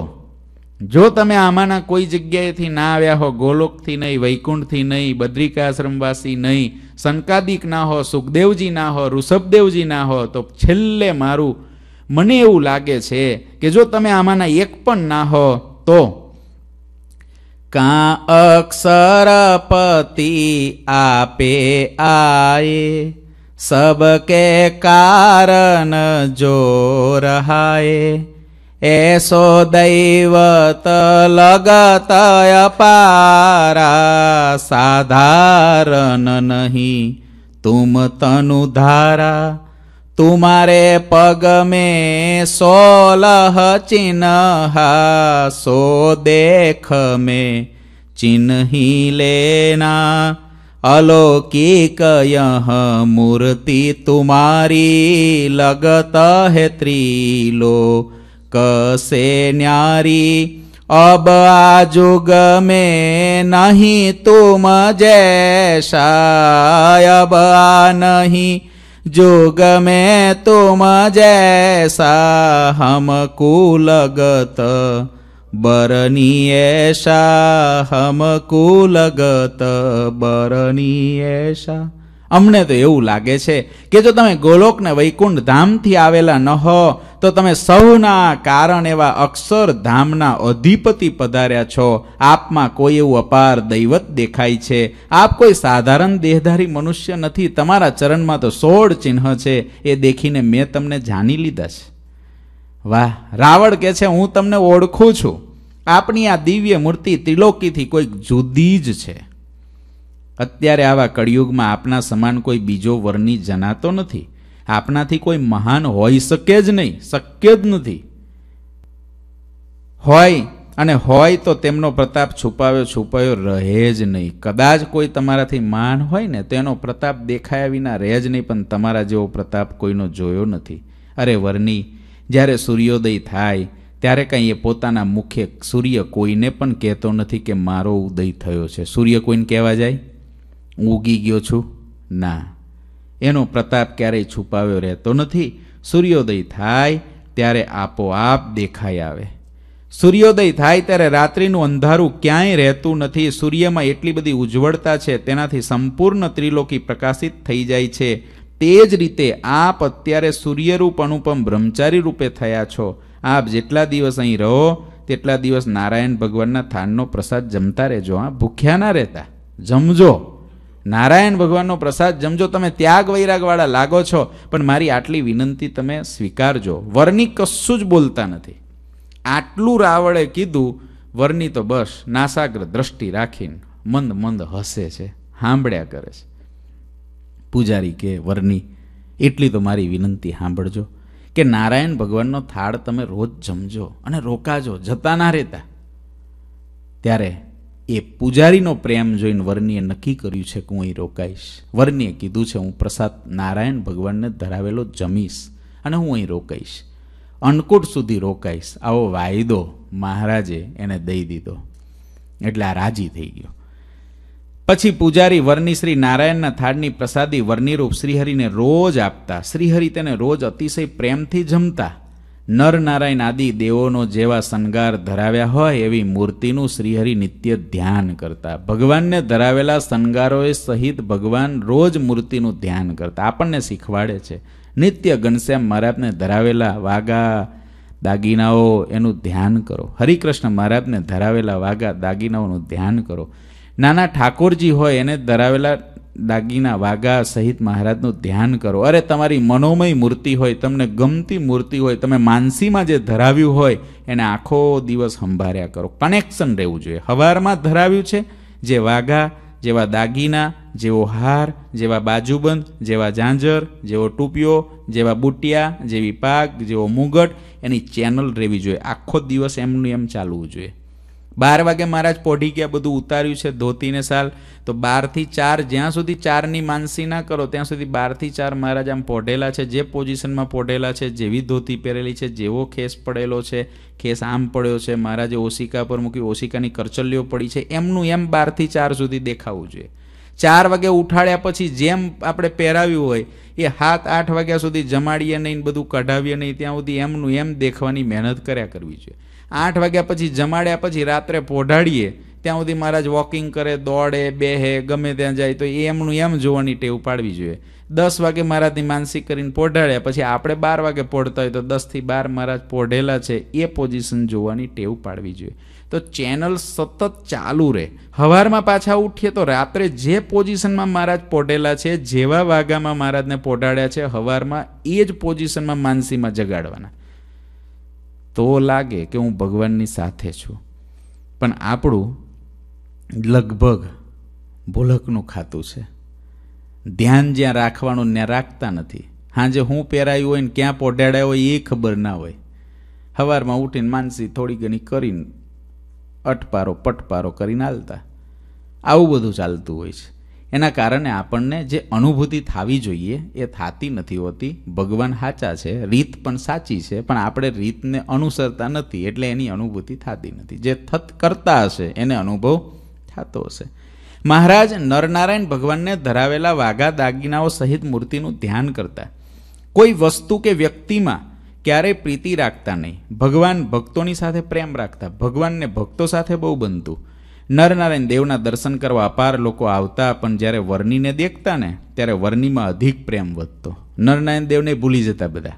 જો તમે આમાંના કોઈ જગ્યાએથી ના આવ્યા હો ગોલોકથી નહીં વૈકુંઠથી નહીં બદ્રિકાશ્રમવાસી નહીં સંકાદિક ના હો સુખદેવજી ના હો ઋષભદેવજી ના હો તો છેલ્લે મારું મને એવું લાગે છે કે જો તમે આમાંના એક પણ ના હો તો કા અક્ષરપતિ આપે આયે સબકે કારણ જો રહાયે એસો દૈવત લગત અપારા સાધારણ નહીં તુમ તનુ ધારા तुम्हारे पग में सोलह चिन्ह सो देख में चिन्ह ही लेना अलौकिक यह मूर्ति तुम्हारी लगत है त्रिलो कसे न्यारी अब आजुग में नहीं तुम जैसा अब आ नहीं जोग में तुम जैसा हमको लगत बरनी ऐसा हमको लगत बरनी ऐसा અમને તો એવું લાગે છે કે જો તમે ગોલોકને વૈકુંઠ ધામથી આવેલા ન હો તો તમે સૌના કારણ એવા અક્ષરધામના અધિપતિ પધાર્યા છો આપમાં કોઈ એવું અપાર દૈવત દેખાય છે આપ કોઈ સાધારણ દેહધારી મનુષ્ય નથી તમારા ચરણમાં તો સોળ ચિહ્ન છે એ દેખીને મેં તમને જાણી લીધા છે વાહ રાવણ કહે છે હું તમને ઓળખું છું આપની આ દિવ્ય મૂર્તિ ત્રિલોકીથી કોઈક જુદી જ છે અત્યારે આવા કળિયુગમાં આપના સમાન કોઈ બીજો વર્ણિ જનાતો નથી આપનાથી કોઈ મહાન હોઈ શકે જ નહીં શક્ય જ નથી હોય અને હોય તો તેમનો પ્રતાપ છુપાવ્યો છુપાયો રહે જ નહીં કદાચ કોઈ તમારાથી માન હોય ને તેનો પ્રતાપ દેખાયા વિના રહે જ નહીં પણ તમારા જેવો પ્રતાપ કોઈનો જોયો નથી અરે વરની જ્યારે સૂર્યોદય થાય ત્યારે કંઈ એ પોતાના મુખે સૂર્ય કોઈને પણ કહેતો નથી કે મારો ઉદય થયો છે સૂર્ય કોઈને કહેવા જાય હું ઉગી ગયો છું ના એનો પ્રતાપ ક્યારેય છુપાવ્યો રહેતો નથી સૂર્યોદય થાય ત્યારે આપોઆપ દેખાઈ આવે સૂર્યોદય થાય ત્યારે રાત્રિનું અંધારું ક્યાંય રહેતું નથી સૂર્યમાં એટલી બધી ઉજ્જવળતા છે તેનાથી સંપૂર્ણ ત્રિલોકી પ્રકાશિત થઈ જાય છે તે જ રીતે આપ અત્યારે સૂર્યરૂપ અનુપમ બ્રહ્મચારી રૂપે થયા છો આપ જેટલા દિવસ અહીં રહો તેટલા દિવસ નારાયણ ભગવાનના થાનનો પ્રસાદ જમતા રહેજો આ ભૂખ્યા ના રહેતા જમજો નારાયણ ભગવાનનો પ્રસાદ જમજો તમે ત્યાગ વૈરાગવાળા લાગો છો પણ મારી આટલી વિનંતી તમે સ્વીકારજો વરની કશું જ બોલતા નથી આટલું રાવળે કીધું વરની તો બસ નાસાગ્ર દ્રષ્ટિ રાખીને મંદ મંદ હસે છે સાંભળ્યા કરે છે પૂજારી કે વરની એટલી તો મારી વિનંતી સાંભળજો કે નારાયણ ભગવાનનો થાળ તમે રોજ જમજો અને રોકાજો જતા ના રહેતા ત્યારે એ પૂજારીનો પ્રેમ જોઈને વર્ણીએ નક્કી કર્યું છે કે હું અહીં રોકાઈશ વર્ણીએ કીધું છે હું પ્રસાદ નારાયણ ભગવાનને ધરાવેલો જમીશ અને હું અહીં રોકાઈશ અન્નકૂટ સુધી રોકાઈશ આવો વાયદો મહારાજે એને દઈ દીધો એટલે આ રાજી થઈ ગયો પછી પૂજારી વર્ણી શ્રી નારાયણના થાળની પ્રસાદી વર્ણિરૂપ શ્રીહરિને રોજ આપતા શ્રીહરિ તેને રોજ અતિશય પ્રેમથી જમતા નરનારાયણ આદિ દેવોનો જેવા શણગાર ધરાવ્યા હોય એવી મૂર્તિનું શ્રીહરિ નિત્ય ધ્યાન કરતા ભગવાનને ધરાવેલા શણગારોએ સહિત ભગવાન રોજ મૂર્તિનું ધ્યાન કરતા આપણને શીખવાડે છે નિત્ય ઘનશ્યામ મહારાજને ધરાવેલા વાગા દાગીનાઓ એનું ધ્યાન કરો હરિકૃષ્ણ મહારાજને ધરાવેલા વાઘા દાગીનાઓનું ધ્યાન કરો નાના ઠાકોરજી હોય એને ધરાવેલા દાગીના વાઘા સહિત મહારાજનું ધ્યાન કરો અરે તમારી મનોમય મૂર્તિ હોય તમને ગમતી મૂર્તિ હોય તમે માનસીમાં જે ધરાવ્યું હોય એને આખો દિવસ સંભાર્યા કરો કનેક્શન રહેવું જોઈએ હવારમાં ધરાવ્યું છે જે વાઘા જેવા દાગીના જેવો હાર જેવા બાજુબંધ જેવા ઝાંઝર જેવો ટૂપિયો જેવા બુટિયા જેવી પાક જેવો મુગટ એની ચેનલ રહેવી જોઈએ આખો દિવસ એમનું એમ ચાલવું જોઈએ બાર વાગે મહારાજ પોઢી ગયા બધું ઉતાર્યું છે ધોતીને સાલ તો બારથી ચાર જ્યાં સુધી ચારની માનસી ના કરો ત્યાં સુધી બારથી ચાર મહારાજ આમ પોઢેલા છે જે પોઝિશનમાં પોઢેલા છે જેવી ધોતી પહેરેલી છે જેવો ખેસ પડેલો છે ખેસ આમ પડ્યો છે મહારાજે ઓશિકા પર મૂકી ઓશિકાની કરચલીઓ પડી છે એમનું એમ બારથી ચાર સુધી દેખાવું જોઈએ ચાર વાગે ઉઠાડ્યા પછી જેમ આપણે પહેરાવ્યું હોય એ હાથ આઠ વાગ્યા સુધી જમાડીએ નહીં બધું કઢાવીએ નહીં ત્યાં સુધી એમનું એમ દેખવાની મહેનત કર્યા કરવી જોઈએ આઠ વાગ્યા પછી જમાડ્યા પછી રાત્રે પોઢાડીએ ત્યાં સુધી મહારાજ વોકિંગ કરે દોડે બેહે ગમે ત્યાં જાય તો એમનું એમ જોવાની ટેવ પાડવી જોઈએ દસ વાગે મહારાજની માનસિક કરીને પોઢાડ્યા પછી આપણે બાર વાગે પોઢતા હોય તો દસથી બાર મહારાજ પોઢેલા છે એ પોઝિશન જોવાની ટેવ પાડવી જોઈએ તો ચેનલ સતત ચાલુ રહે હવારમાં પાછા ઉઠીએ તો રાત્રે જે પોઝિશનમાં મહારાજ પોઢેલા છે જેવા વાગામાં મહારાજને પોઢાડ્યા છે હવારમાં એ જ પોઝિશનમાં માનસીમાં જગાડવાના તો લાગે કે હું ભગવાનની સાથે છું પણ આપણું લગભગ ભૂલકનું ખાતું છે ધ્યાન જ્યાં રાખવાનું ત્યાં રાખતા નથી હાજે હું પહેરાયું હોય ને ક્યાં પોઢાડ્યા હોય એ ખબર ના હોય સવારમાં ઉઠીને માનસી થોડી ઘણી કરીને અટપારો પટપારો કરીને હાલતા આવું બધું ચાલતું હોય છે એના કારણે આપણને જે અનુભૂતિ થવી જોઈએ એ થતી નથી હોતી ભગવાન સાચા છે રીત પણ સાચી છે પણ આપણે રીતને અનુસરતા નથી એટલે એની અનુભૂતિ થતી નથી જે થત કરતા હશે એને અનુભવ થતો હશે મહારાજ નરનારાયણ ભગવાનને ધરાવેલા વાઘા દાગીનાઓ સહિત મૂર્તિનું ધ્યાન કરતા કોઈ વસ્તુ કે વ્યક્તિમાં ક્યારેય પ્રીતિ રાખતા નહીં ભગવાન ભક્તોની સાથે પ્રેમ રાખતા ભગવાનને ભક્તો સાથે બહુ બનતું નરનારાયણ દેવના દર્શન કરવા અપાર લોકો આવતા પણ જ્યારે વર્ણિને દેખતા ને ત્યારે વર્ણિમાં અધિક પ્રેમ વધતો નરનારાયણ દેવને ભૂલી જતા બધા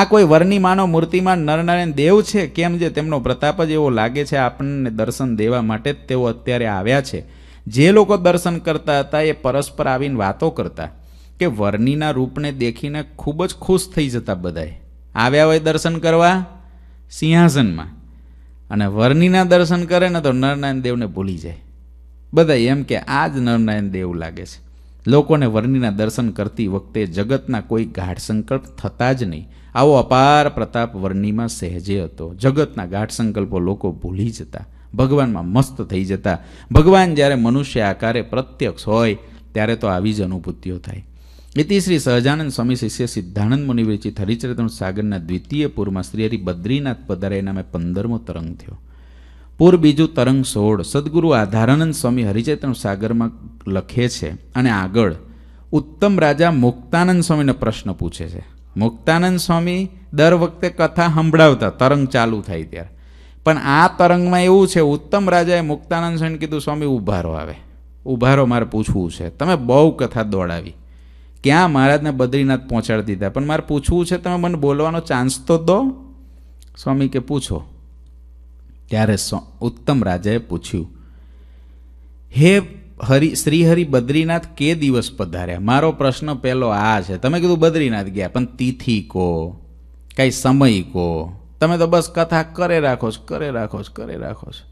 આ કોઈ વર્ણિમાનો મૂર્તિમાં નરનારાયણ દેવ છે કેમ જે તેમનો પ્રતાપ જ એવો લાગે છે આપણને દર્શન દેવા માટે જ તેઓ અત્યારે આવ્યા છે જે લોકો દર્શન કરતા હતા એ પરસ્પર આવીને વાતો કરતા કે વર્ણિના રૂપને દેખીને ખૂબ જ ખુશ થઈ જતા બધાએ આવ્યા હોય દર્શન કરવા સિંહાસનમાં અને વર્ણિના દર્શન કરે ને તો નરનારાયણ દેવને ભૂલી જાય બધા એમ કે આ જ નરનારાયણ દેવ લાગે છે લોકોને વર્ણિના દર્શન કરતી વખતે જગતના કોઈ ગાઢ સંકલ્પ થતા જ નહીં આવો અપાર પ્રતાપ વર્ણિમાં સહેજે હતો જગતના ગાઢ સંકલ્પો લોકો ભૂલી જતા ભગવાનમાં મસ્ત થઈ જતા ભગવાન જ્યારે મનુષ્ય આકારે પ્રત્યક્ષ હોય ત્યારે તો આવી જ અનુભૂતિઓ થાય ઇતિ શ્રી સહજાનંદ સ્વામી શિષ્ય સિદ્ધાનંદ મુનિ વિરચિત હરિચરિતનું સાગરના દ્વિતીય પૂરમાં શ્રીહરિ બદ્રીનાથ પધારે નામે પંદરમો તરંગ થયો પૂર બીજું તરંગ સોળ સદગુરુ આધારાનંદ સ્વામી હરિચરિતનું સાગરમાં લખે છે અને આગળ ઉત્તમ રાજા મુક્તાનંદ સ્વામીનો પ્રશ્ન પૂછે છે મુક્તાનંદ સ્વામી દર વખતે કથા સંભળાવતા તરંગ ચાલુ થાય ત્યારે પણ આ તરંગમાં એવું છે ઉત્તમ રાજાએ મુક્તાનંદ સ્વામીને કીધું સ્વામી ઉભારો આવે ઉભારો મારે પૂછવું છે તમે બહુ કથા દોડાવી ક્યાં મહારાજને બદ્રીનાથ પહોંચાડી દીધા પણ મારે પૂછવું છે તમે મને બોલવાનો ચાન્સ તો દો સ્વામી કે પૂછો ત્યારે ઉત્તમ રાજાએ પૂછ્યું હે હરિ શ્રી હરિ બદ્રીનાથ કે દિવસ પધાર્યા મારો પ્રશ્ન પહેલો આ છે તમે કીધું બદ્રીનાથ ગયા પણ તિથિ કહો કાંઈ સમય કહો તમે તો બસ કથા કરે રાખો છો કરે રાખો છો કરે રાખો છો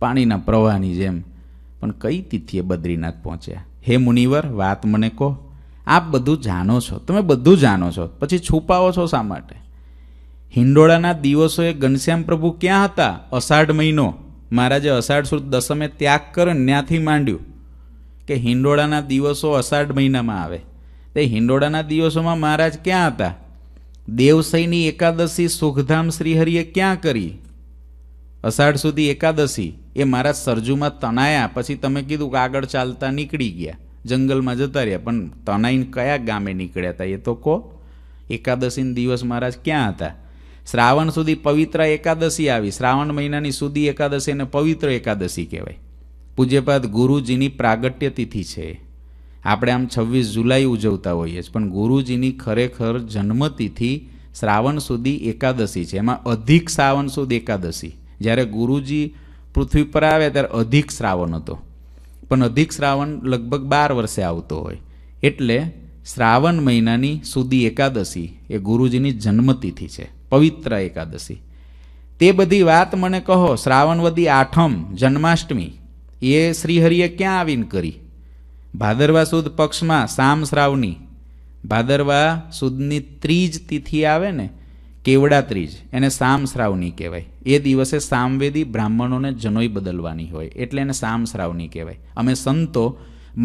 પાણીના પ્રવાહની જેમ પણ કઈ તિથિએ બદ્રીનાથ પહોંચ્યા હે મુનિવર વાત મને કહો આપ બધું જાણો છો તમે બધું જાણો છો પછી છુપાવો છો શા માટે હિંડોળાના દિવસોએ ઘનશ્યામ પ્રભુ ક્યાં હતા અષાઢ મહિનો મહારાજે અષાઢ સુદ દસમે ત્યાગ કર્યો ત્યાંથી માંડ્યું કે હિંડોળાના દિવસો અષાઢ મહિનામાં આવે તે હિંડોળાના દિવસોમાં મહારાજ ક્યાં હતા દેવસઈની એકાદશી સુખધામ શ્રીહરિએ ક્યાં કરી અષાઢ સુધી એકાદશી એ મારા સરજુમાં તણાયા પછી તમે કીધું કે આગળ ચાલતા નીકળી ગયા જંગલમાં જતા રહ્યા પણ તનાઈન કયા ગામે નીકળ્યા હતા એ તો કહો એકાદશીના દિવસ મહારાજ ક્યાં હતા શ્રાવણ સુધી પવિત્ર એકાદશી આવી શ્રાવણ મહિનાની સુધી એકાદશી અને પવિત્ર એકાદશી કહેવાય પૂજ્યપાદ ગુરુજીની પ્રાગટ્ય તિથિ છે આપણે આમ છવ્વીસ જુલાઈ ઉજવતા હોઈએ છીએ પણ ગુરુજીની ખરેખર જન્મતિથિ શ્રાવણ સુધી એકાદશી છે એમાં અધિક શ્રાવણ સુધી એકાદશી જ્યારે ગુરુજી પૃથ્વી પર આવ્યા ત્યારે અધિક શ્રાવણ હતો પણ અધિક શ્રાવણ લગભગ બાર વર્ષે આવતો હોય એટલે શ્રાવણ મહિનાની સુધી એકાદશી એ ગુરુજીની જન્મતિથિ છે પવિત્ર એકાદશી તે બધી વાત મને કહો શ્રાવણવદી આઠમ જન્માષ્ટમી એ શ્રીહરિએ ક્યાં આવીને કરી ભાદરવા સુદ પક્ષમાં સામ શ્રાવની ભાદરવા સુદની ત્રીજ તિથિ આવે ને કેવડા ત્રીજ એને સામશ્રાવની કહેવાય એ દિવસે સામવેદી બ્રાહ્મણોને જનોઈ બદલવાની હોય એટલે એને સામશ્રાવની કહેવાય અમે સંતો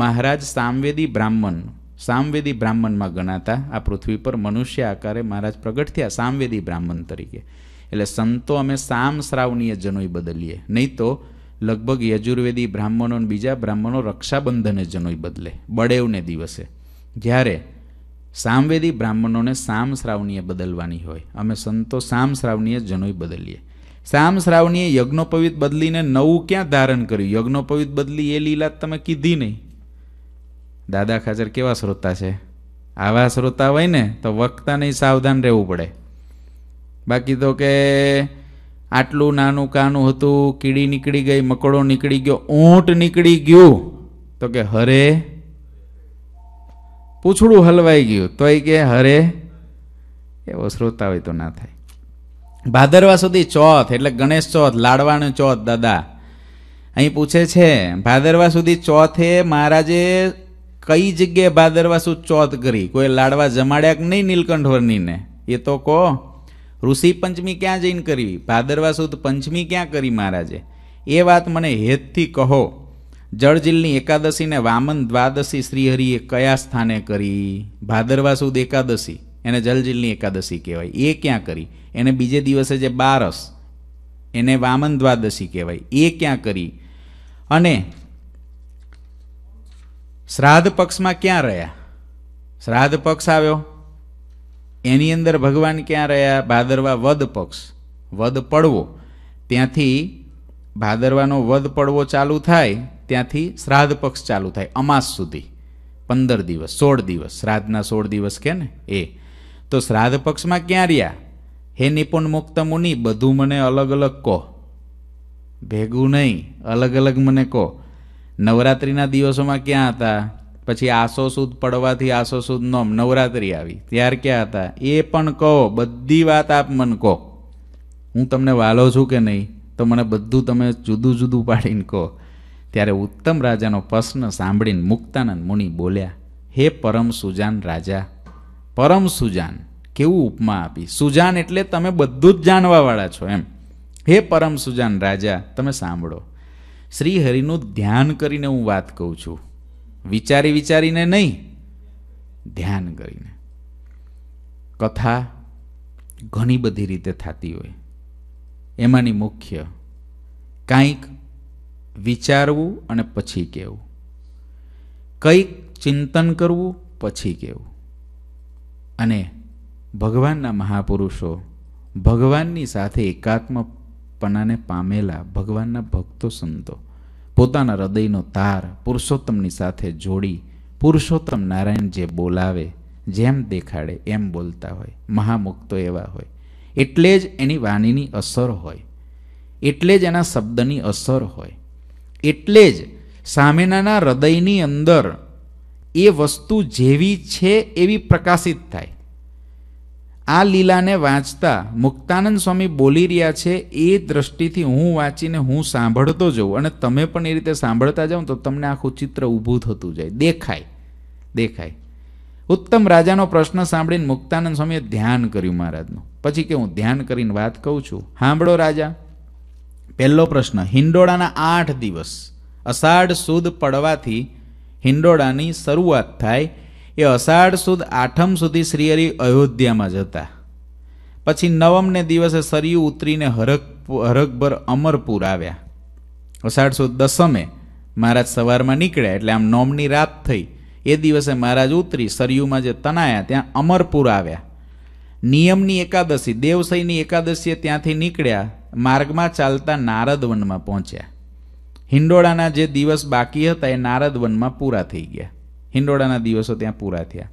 મહારાજ સામવેદી બ્રાહ્મણ સામવેદી બ્રાહ્મણમાં ગણાતા આ પૃથ્વી પર મનુષ્ય આકારે મહારાજ પ્રગટ થયા સામવેદી બ્રાહ્મણ તરીકે એટલે સંતો અમે સામ જનોઈ બદલીએ નહીં તો લગભગ યજુર્વેદી બ્રાહ્મણો અને બીજા બ્રાહ્મણો રક્ષાબંધને જનોઈ બદલે બળેવને દિવસે જ્યારે સામવેદી બ્રાહ્મણોને સામ શ્રાવણીએ બદલવાની હોય અમે સંતો સામ શ્રાવણીએ જનોય બદલીએ સામ શ્રાવણીએ યજ્ઞોપવિત બદલીને નવું ક્યાં ધારણ કર્યું યજ્ઞોપવિત બદલી એ લીલા તમે કીધી નહીં દાદા ખાચર કેવા શ્રોતા છે આવા શ્રોતા હોય ને તો વક્તાને સાવધાન રહેવું પડે બાકી તો કે આટલું નાનું કાનું હતું કીડી નીકળી ગઈ મકડો નીકળી ગયો ઊંટ નીકળી ગયું તો કે હરે પૂછડું હલવાઈ ગયું તોય કે હરે એવો શ્રોતા હોય તો ના થાય ભાદરવા સુધી ચોથ એટલે ગણેશ ચોથ લાડવાનું ચોથ દાદા અહીં પૂછે છે ભાદરવા સુધી ચોથે મહારાજે કઈ જગ્યાએ ભાદરવા સુદ ચોથ કરી કોઈ લાડવા જમાડ્યા કે નહીં નીલકંઠવર્ણીને એ તો કહો ઋષિ પંચમી ક્યાં જઈને કરી ભાદરવા સુદ પંચમી ક્યાં કરી મહારાજે એ વાત મને હેતથી કહો જળજીલની એકાદશીને વામન દ્વાદશી શ્રીહરિએ કયા સ્થાને કરી ભાદરવા સુદ એકાદશી એને જલજીલની એકાદશી કહેવાય એ ક્યાં કરી એને બીજે દિવસે જે બારસ એને વામન દ્વાદશી કહેવાય એ ક્યાં કરી અને શ્રાદ્ધ પક્ષમાં ક્યાં રહ્યા શ્રાદ્ધ પક્ષ આવ્યો એની અંદર ભગવાન ક્યાં રહ્યા ભાદરવા વધ પક્ષ વદ પડવો ત્યાંથી ભાદરવાનો વધ પડવો ચાલુ થાય ત્યાંથી શ્રાદ્ધ પક્ષ ચાલુ થાય અમાસ સુધી પંદર દિવસ સોળ દિવસ શ્રાદ્ધના સોળ દિવસ કે ને એ તો શ્રાદ્ધ પક્ષમાં ક્યાં રહ્યા હે નિપુણ મુક્ત મુનિ બધું મને અલગ અલગ કહો ભેગું નહીં અલગ અલગ મને કહો નવરાત્રિના દિવસોમાં ક્યાં હતા પછી આસો સુદ પડવાથી આસો સુદ નોમ નવરાત્રિ આવી ત્યાર ક્યાં હતા એ પણ કહો બધી વાત આપ મને કહો હું તમને વાલો છું કે નહીં તો મને બધું તમે જુદું જુદું પાડીને કહો ત્યારે ઉત્તમ રાજાનો પ્રશ્ન સાંભળીને મુક્તાનંદ મુનિ બોલ્યા હે પરમ સુજાન રાજા પરમ સુજાન કેવું ઉપમા આપી સુજાન એટલે તમે બધું જ જાણવાવાળા છો એમ હે પરમ સુજાન રાજા તમે સાંભળો શ્રી હરિનું ધ્યાન કરીને હું વાત કહું છું વિચારી વિચારીને નહીં ધ્યાન કરીને કથા ઘણી બધી રીતે થતી હોય એમાંની મુખ્ય કાંઈક વિચારવું અને પછી કહેવું કંઈક ચિંતન કરવું પછી કહેવું અને ભગવાનના મહાપુરુષો ભગવાનની સાથે એકાત્મપનાને પામેલા ભગવાનના ભક્તો સંતો પોતાના હૃદયનો તાર પુરુષોત્તમની સાથે જોડી પુરુષોત્તમ નારાયણ જે બોલાવે જેમ દેખાડે એમ બોલતા હોય મહામુક્તો એવા હોય એટલે જ એની વાણીની અસર હોય એટલે જ એના શબ્દની અસર હોય એટલે જ સામેનાના હૃદયની અંદર એ વસ્તુ જેવી છે એવી પ્રકાશિત થાય આ લીલાને વાંચતા મુક્તાનંદ સ્વામી બોલી રહ્યા છે એ દૃષ્ટિથી હું વાંચીને હું સાંભળતો જઉં અને તમે પણ એ રીતે સાંભળતા જાઓ તો તમને આખું ચિત્ર ઊભું થતું જાય દેખાય દેખાય ઉત્તમ રાજાનો પ્રશ્ન સાંભળીને મુક્તાનંદ સ્વામીએ ધ્યાન કર્યું મહારાજનું પછી કે હું ધ્યાન કરીને વાત કહું છું સાંભળો રાજા પહેલો પ્રશ્ન હિંડોળાના આઠ દિવસ અષાઢ સુદ પડવાથી હિંડોળાની શરૂઆત થાય એ અષાઢ સુદ આઠમ સુધી શ્રીહરિ અયોધ્યામાં જતા પછી નવમને દિવસે સરયુ ઉતરીને હરક હરકભર અમરપુર આવ્યા અષાઢ સુદ દસમે મહારાજ સવારમાં નીકળ્યા એટલે આમ નોમની રાત થઈ એ દિવસે મહારાજ ઉતરી સરયુમાં જે તનાયા ત્યાં અમરપુર આવ્યા નિયમની એકાદશી દેવસઈની એકાદશીએ ત્યાંથી નીકળ્યા માર્ગમાં ચાલતા નારદ વનમાં પહોંચ્યા હિંડોળાના જે દિવસ બાકી હતા એ નારદ વનમાં પૂરા થઈ ગયા હિંડોળાના દિવસો ત્યાં પૂરા થયા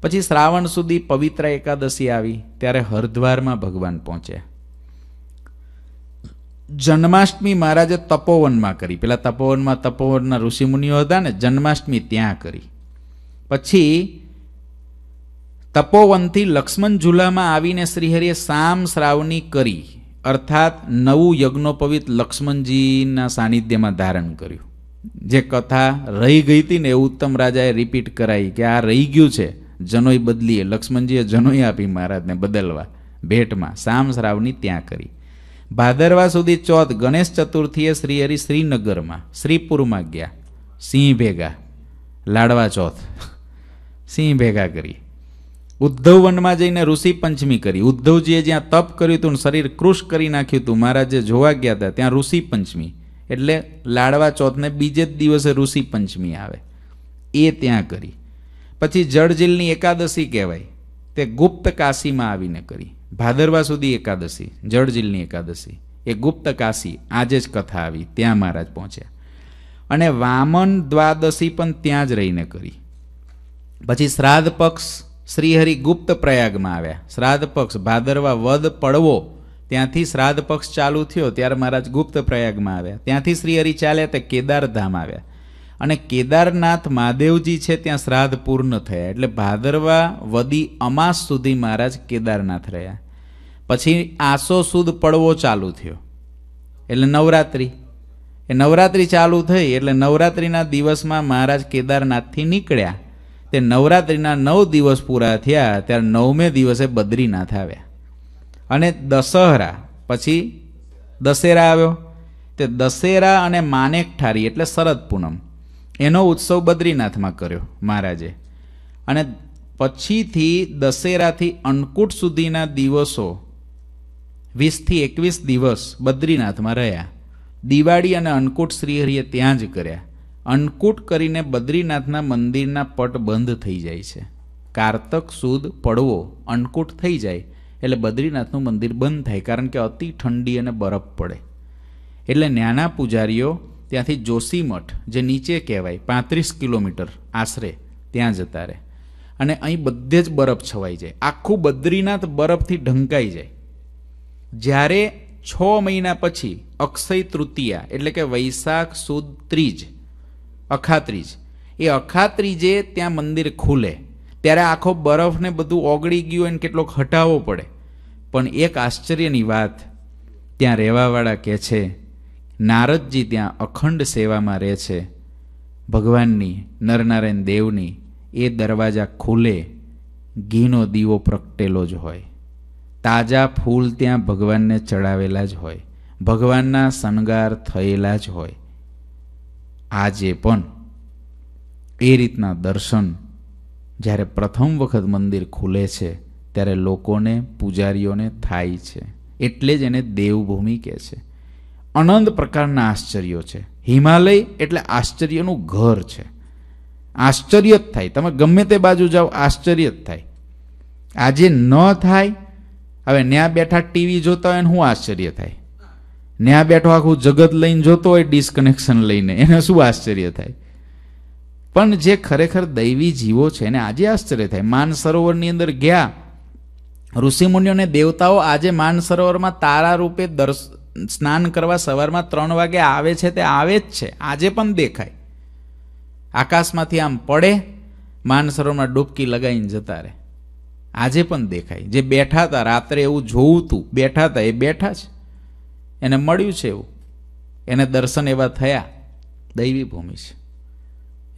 પછી શ્રાવણ સુધી પવિત્ર એકાદશી આવી ત્યારે હરદ્વારમાં ભગવાન પહોંચ્યા જન્માષ્ટમી મહારાજે તપોવનમાં કરી પેલા તપોવનમાં તપોવનના ઋષિમુનિઓ હતા ને જન્માષ્ટમી ત્યાં કરી પછી તપોવનથી લક્ષ્મણ ઝુલામાં આવીને શ્રીહરિએ સામ શ્રાવણી કરી અર્થાત નવું યજ્ઞોપવિત લક્ષ્મણજીના સાનિધ્યમાં ધારણ કર્યું જે કથા રહી ગઈ હતી ને એ ઉત્તમ રાજાએ રિપીટ કરાઈ કે આ રહી ગયું છે જનોઈ બદલીએ લક્ષ્મણજીએ જનોઈ આપી મહારાજને બદલવા ભેટમાં સામ ત્યાં કરી ભાદરવા સુધી ચોથ ગણેશ ચતુર્થીએ શ્રી હરિ શ્રીનગરમાં શ્રીપુરમાં ગયા સિંહ ભેગા લાડવા ચોથ સિંહ ભેગા કરી ઉદ્ધવ વનમાં જઈને ઋષિ પંચમી કરી ઉદ્ધવજીએ જ્યાં તપ કર્યું હતું શરીર કૃશ કરી નાખ્યું હતું મહારાજે જોવા ગયા હતા ત્યાં ઋષિ પંચમી એટલે લાડવા ચોથને બીજે જ દિવસે ઋષિ પંચમી આવે એ ત્યાં કરી પછી જળજીલની એકાદશી કહેવાય તે ગુપ્ત કાશીમાં આવીને કરી ભાદરવા સુધી એકાદશી જળજીલની એકાદશી એ ગુપ્ત કાશી આજે જ કથા આવી ત્યાં મહારાજ પહોંચ્યા અને વામન દ્વાદશી પણ ત્યાં જ રહીને કરી પછી શ્રાદ્ધ પક્ષ શ્રીહરિ ગુપ્ત પ્રયાગમાં આવ્યા શ્રાદ્ધ પક્ષ ભાદરવા વદ પડવો ત્યાંથી શ્રાદ્ધ પક્ષ ચાલુ થયો ત્યારે મહારાજ ગુપ્ત પ્રયાગમાં આવ્યા ત્યાંથી શ્રીહરિ ચાલ્યા તે કેદારધામ આવ્યા અને કેદારનાથ મહાદેવજી છે ત્યાં શ્રાદ્ધ પૂર્ણ થયા એટલે ભાદરવા વદી અમાસ સુધી મહારાજ કેદારનાથ રહ્યા પછી આસો સુદ પડવો ચાલુ થયો એટલે નવરાત્રિ એ નવરાત્રિ ચાલુ થઈ એટલે નવરાત્રિના દિવસમાં મહારાજ કેદારનાથથી નીકળ્યા તે નવરાત્રિના નવ દિવસ પૂરા થયા ત્યારે નવમે દિવસે બદ્રીનાથ આવ્યા અને દશહરા પછી દશેરા આવ્યો તે દશેરા અને માનેક ઠારી એટલે શરદ પૂનમ એનો ઉત્સવ બદ્રીનાથમાં કર્યો મહારાજે અને પછીથી દશેરાથી અન્નકૂટ સુધીના દિવસો વીસથી એકવીસ દિવસ બદ્રીનાથમાં રહ્યા દિવાળી અને અન્નકૂટ શ્રીહરિએ ત્યાં જ કર્યા અન્નકૂટ કરીને બદ્રીનાથના મંદિરના પટ બંધ થઈ જાય છે કારતક સુદ પડવો અન્નકૂટ થઈ જાય એટલે બદ્રીનાથનું મંદિર બંધ થાય કારણ કે અતિ ઠંડી અને બરફ પડે એટલે નાના પૂજારીઓ ત્યાંથી જોશીમઠ જે નીચે કહેવાય પાંત્રીસ કિલોમીટર આશરે ત્યાં જતા રહે અને અહીં બધે જ બરફ છવાઈ જાય આખું બદ્રીનાથ બરફથી ઢંકાઈ જાય જ્યારે છ મહિના પછી અક્ષય તૃતીયા એટલે કે વૈશાખ સુદ ત્રીજ અખાત્રીજ એ અખાત્રીજે ત્યાં મંદિર ખુલે ત્યારે આખો બરફને બધું ઓગળી ગયું એને કેટલોક હટાવવો પડે પણ એક આશ્ચર્યની વાત ત્યાં રહેવાવાળા કહે છે નારદજી ત્યાં અખંડ સેવામાં રહે છે ભગવાનની નરનારાયણ દેવની એ દરવાજા ખુલે ઘીનો દીવો પ્રગટેલો જ હોય તાજા ફૂલ ત્યાં ભગવાનને ચડાવેલા જ હોય ભગવાનના શણગાર થયેલા જ હોય આજે પણ એ રીતના દર્શન જ્યારે પ્રથમ વખત મંદિર ખુલે છે ત્યારે લોકોને પૂજારીઓને થાય છે એટલે જ એને દેવભૂમિ કહે છે અનંત પ્રકારના આશ્ચર્યો છે હિમાલય એટલે આશ્ચર્યનું ઘર છે આશ્ચર્ય જ થાય તમે ગમે તે બાજુ જાઓ આશ્ચર્ય જ થાય આજે ન થાય હવે ત્યાં બેઠા ટીવી જોતા હોય ને શું આશ્ચર્ય થાય ને આ બેઠો આખું જગત લઈને જોતો હોય ડિસકનેક્શન લઈને એને શું આશ્ચર્ય થાય પણ જે ખરેખર દૈવી જીવો છે એને આજે આશ્ચર્ય થાય માનસરોવરની અંદર ગયા ઋષિમુનિઓને દેવતાઓ આજે માનસરોવરમાં તારા રૂપે દર્શ સ્નાન કરવા સવારમાં ત્રણ વાગે આવે છે તે આવે જ છે આજે પણ દેખાય આકાશમાંથી આમ પડે માનસરોવરમાં ડૂબકી લગાવીને જતા રહે આજે પણ દેખાય જે બેઠા હતા રાત્રે એવું જોવું હતું બેઠા હતા એ બેઠા છે એને મળ્યું છે એવું એને દર્શન એવા થયા દૈવી ભૂમિ છે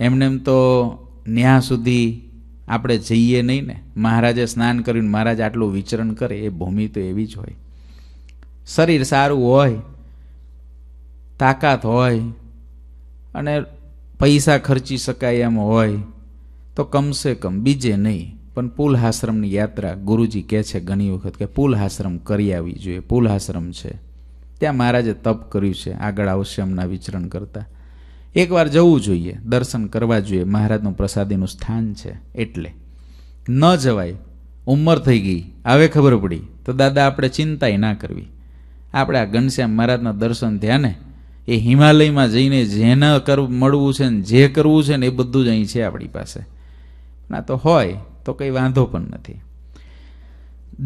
એમને એમ તો ન્યા સુધી આપણે જઈએ નહીં ને મહારાજે સ્નાન કર્યું મહારાજ આટલું વિચરણ કરે એ ભૂમિ તો એવી જ હોય શરીર સારું હોય તાકાત હોય અને પૈસા ખર્ચી શકાય એમ હોય તો કમસે કમ બીજે નહીં પણ પુલ આશ્રમની યાત્રા ગુરુજી કહે છે ઘણી વખત કે પુલ આશ્રમ કરી આવવી જોઈએ પુલ આશ્રમ છે ત્યાં મહારાજે તપ કર્યું છે આગળ આવશે એમના વિચરણ કરતા એકવાર જવું જોઈએ દર્શન કરવા જોઈએ મહારાજનું પ્રસાદીનું સ્થાન છે એટલે ન જવાય ઉંમર થઈ ગઈ આવે ખબર પડી તો દાદા આપણે ચિંતાય ના કરવી આપણે આ ઘનશ્યામ મહારાજના દર્શન ધ્યાને એ હિમાલયમાં જઈને જેને કર મળવું છે ને જે કરવું છે ને એ બધું જ અહીં છે આપણી પાસે ના તો હોય તો કંઈ વાંધો પણ નથી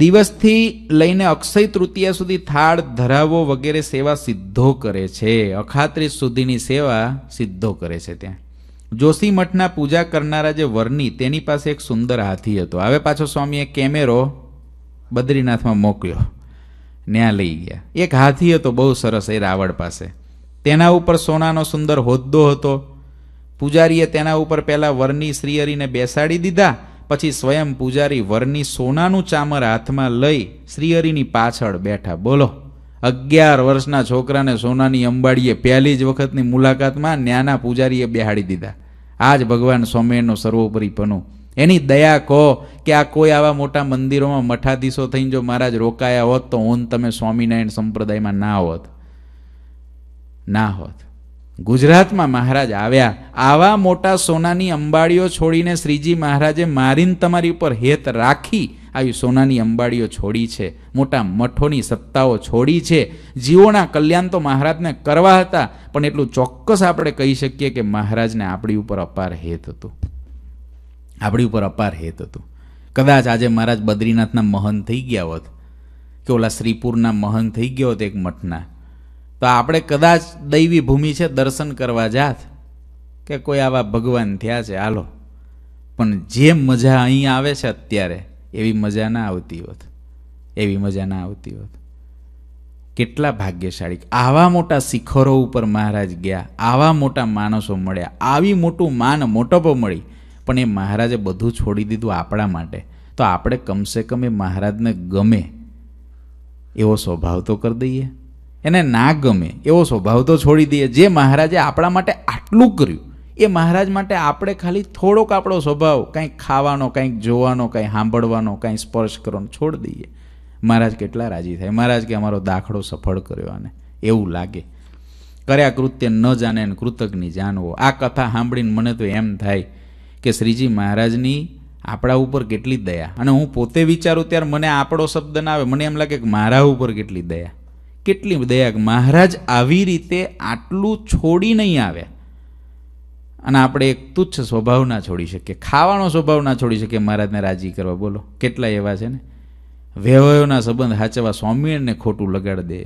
દિવસથી લઈને અક્ષય તૃતીયા સુધી થાળ ધરાવો વગેરે સેવા સિદ્ધો કરે છે અખાત્રીસ સુધીની સેવા સિદ્ધો કરે છે ત્યાં જોશી મઠના પૂજા કરનારા જે વરની તેની પાસે એક સુંદર હાથી હતો હવે પાછો સ્વામીએ કેમેરો બદ્રીનાથમાં મોકલ્યો ત્યાં લઈ ગયા એક હાથી હતો બહુ સરસ એ રાવળ પાસે તેના ઉપર સોનાનો સુંદર હોદ્દો હતો પૂજારીએ તેના ઉપર પહેલાં વરની શ્રીહરીને બેસાડી દીધા પછી સ્વયં પૂજારી વરની સોનાનું ચામર હાથમાં લઈ શ્રીહરિની પાછળ બેઠા બોલો અગિયાર વર્ષના છોકરાને સોનાની અંબાડીએ પહેલી જ વખતની મુલાકાતમાં ન્યાના પૂજારીએ બેહાડી દીધા આ જ ભગવાન સૌમ્યનું સર્વોપરીપનું એની દયા કહો કે આ કોઈ આવા મોટા મંદિરોમાં મઠાધીશો થઈને જો મહારાજ રોકાયા હોત તો ઓન તમે સ્વામિનારાયણ સંપ્રદાયમાં ના હોત ના હોત ગુજરાતમાં મહારાજ આવ્યા આવા મોટા સોનાની અંબાડીઓ છોડીને શ્રીજી મહારાજે મારીને તમારી ઉપર હેત રાખી આવી સોનાની અંબાડીઓ છોડી છે મોટા મઠોની સત્તાઓ છોડી છે જીવોના કલ્યાણ તો મહારાજને કરવા હતા પણ એટલું ચોક્કસ આપણે કહી શકીએ કે મહારાજને આપણી ઉપર અપાર હેત હતું આપણી ઉપર અપાર હેત હતું કદાચ આજે મહારાજ બદ્રીનાથના મહંત થઈ ગયા હોત કે ઓલા શ્રીપુરના મહંત થઈ ગયો હોત એક મઠના તો આપણે કદાચ દૈવી ભૂમિ છે દર્શન કરવા જાત કે કોઈ આવા ભગવાન થયા છે હાલો પણ જે મજા અહીં આવે છે અત્યારે એવી મજા ના આવતી હોત એવી મજા ના આવતી હોત કેટલા ભાગ્યશાળી આવા મોટા શિખરો ઉપર મહારાજ ગયા આવા મોટા માણસો મળ્યા આવી મોટું માન મોટપો મળી પણ એ મહારાજે બધું છોડી દીધું આપણા માટે તો આપણે કમસે કમ એ મહારાજને ગમે એવો સ્વભાવ તો કરી દઈએ એને ના ગમે એવો સ્વભાવ તો છોડી દઈએ જે મહારાજે આપણા માટે આટલું કર્યું એ મહારાજ માટે આપણે ખાલી થોડોક આપણો સ્વભાવ કંઈક ખાવાનો કંઈક જોવાનો કંઈ સાંભળવાનો કંઈ સ્પર્શ કરવાનો છોડી દઈએ મહારાજ કેટલા રાજી થાય મહારાજ કે અમારો દાખલો સફળ કર્યો આને એવું લાગે કર્યા કૃત્ય ન જાને અને કૃતજ્ઞ જાણવો આ કથા સાંભળીને મને તો એમ થાય કે શ્રીજી મહારાજની આપણા ઉપર કેટલી દયા અને હું પોતે વિચારું ત્યારે મને આપણો શબ્દ ના આવે મને એમ લાગે કે મારા ઉપર કેટલી દયા કેટલી દયા મહારાજ આવી રીતે આટલું છોડી નહીં આવે અને આપણે એક તુચ્છ સ્વભાવ ના છોડી શકીએ ખાવાનો સ્વભાવ ના છોડી શકીએ મહારાજને રાજી કરવા બોલો કેટલા એવા છે ને વ્યવયોના સંબંધ હાચવા સ્વામિયણને ખોટું લગાડ દે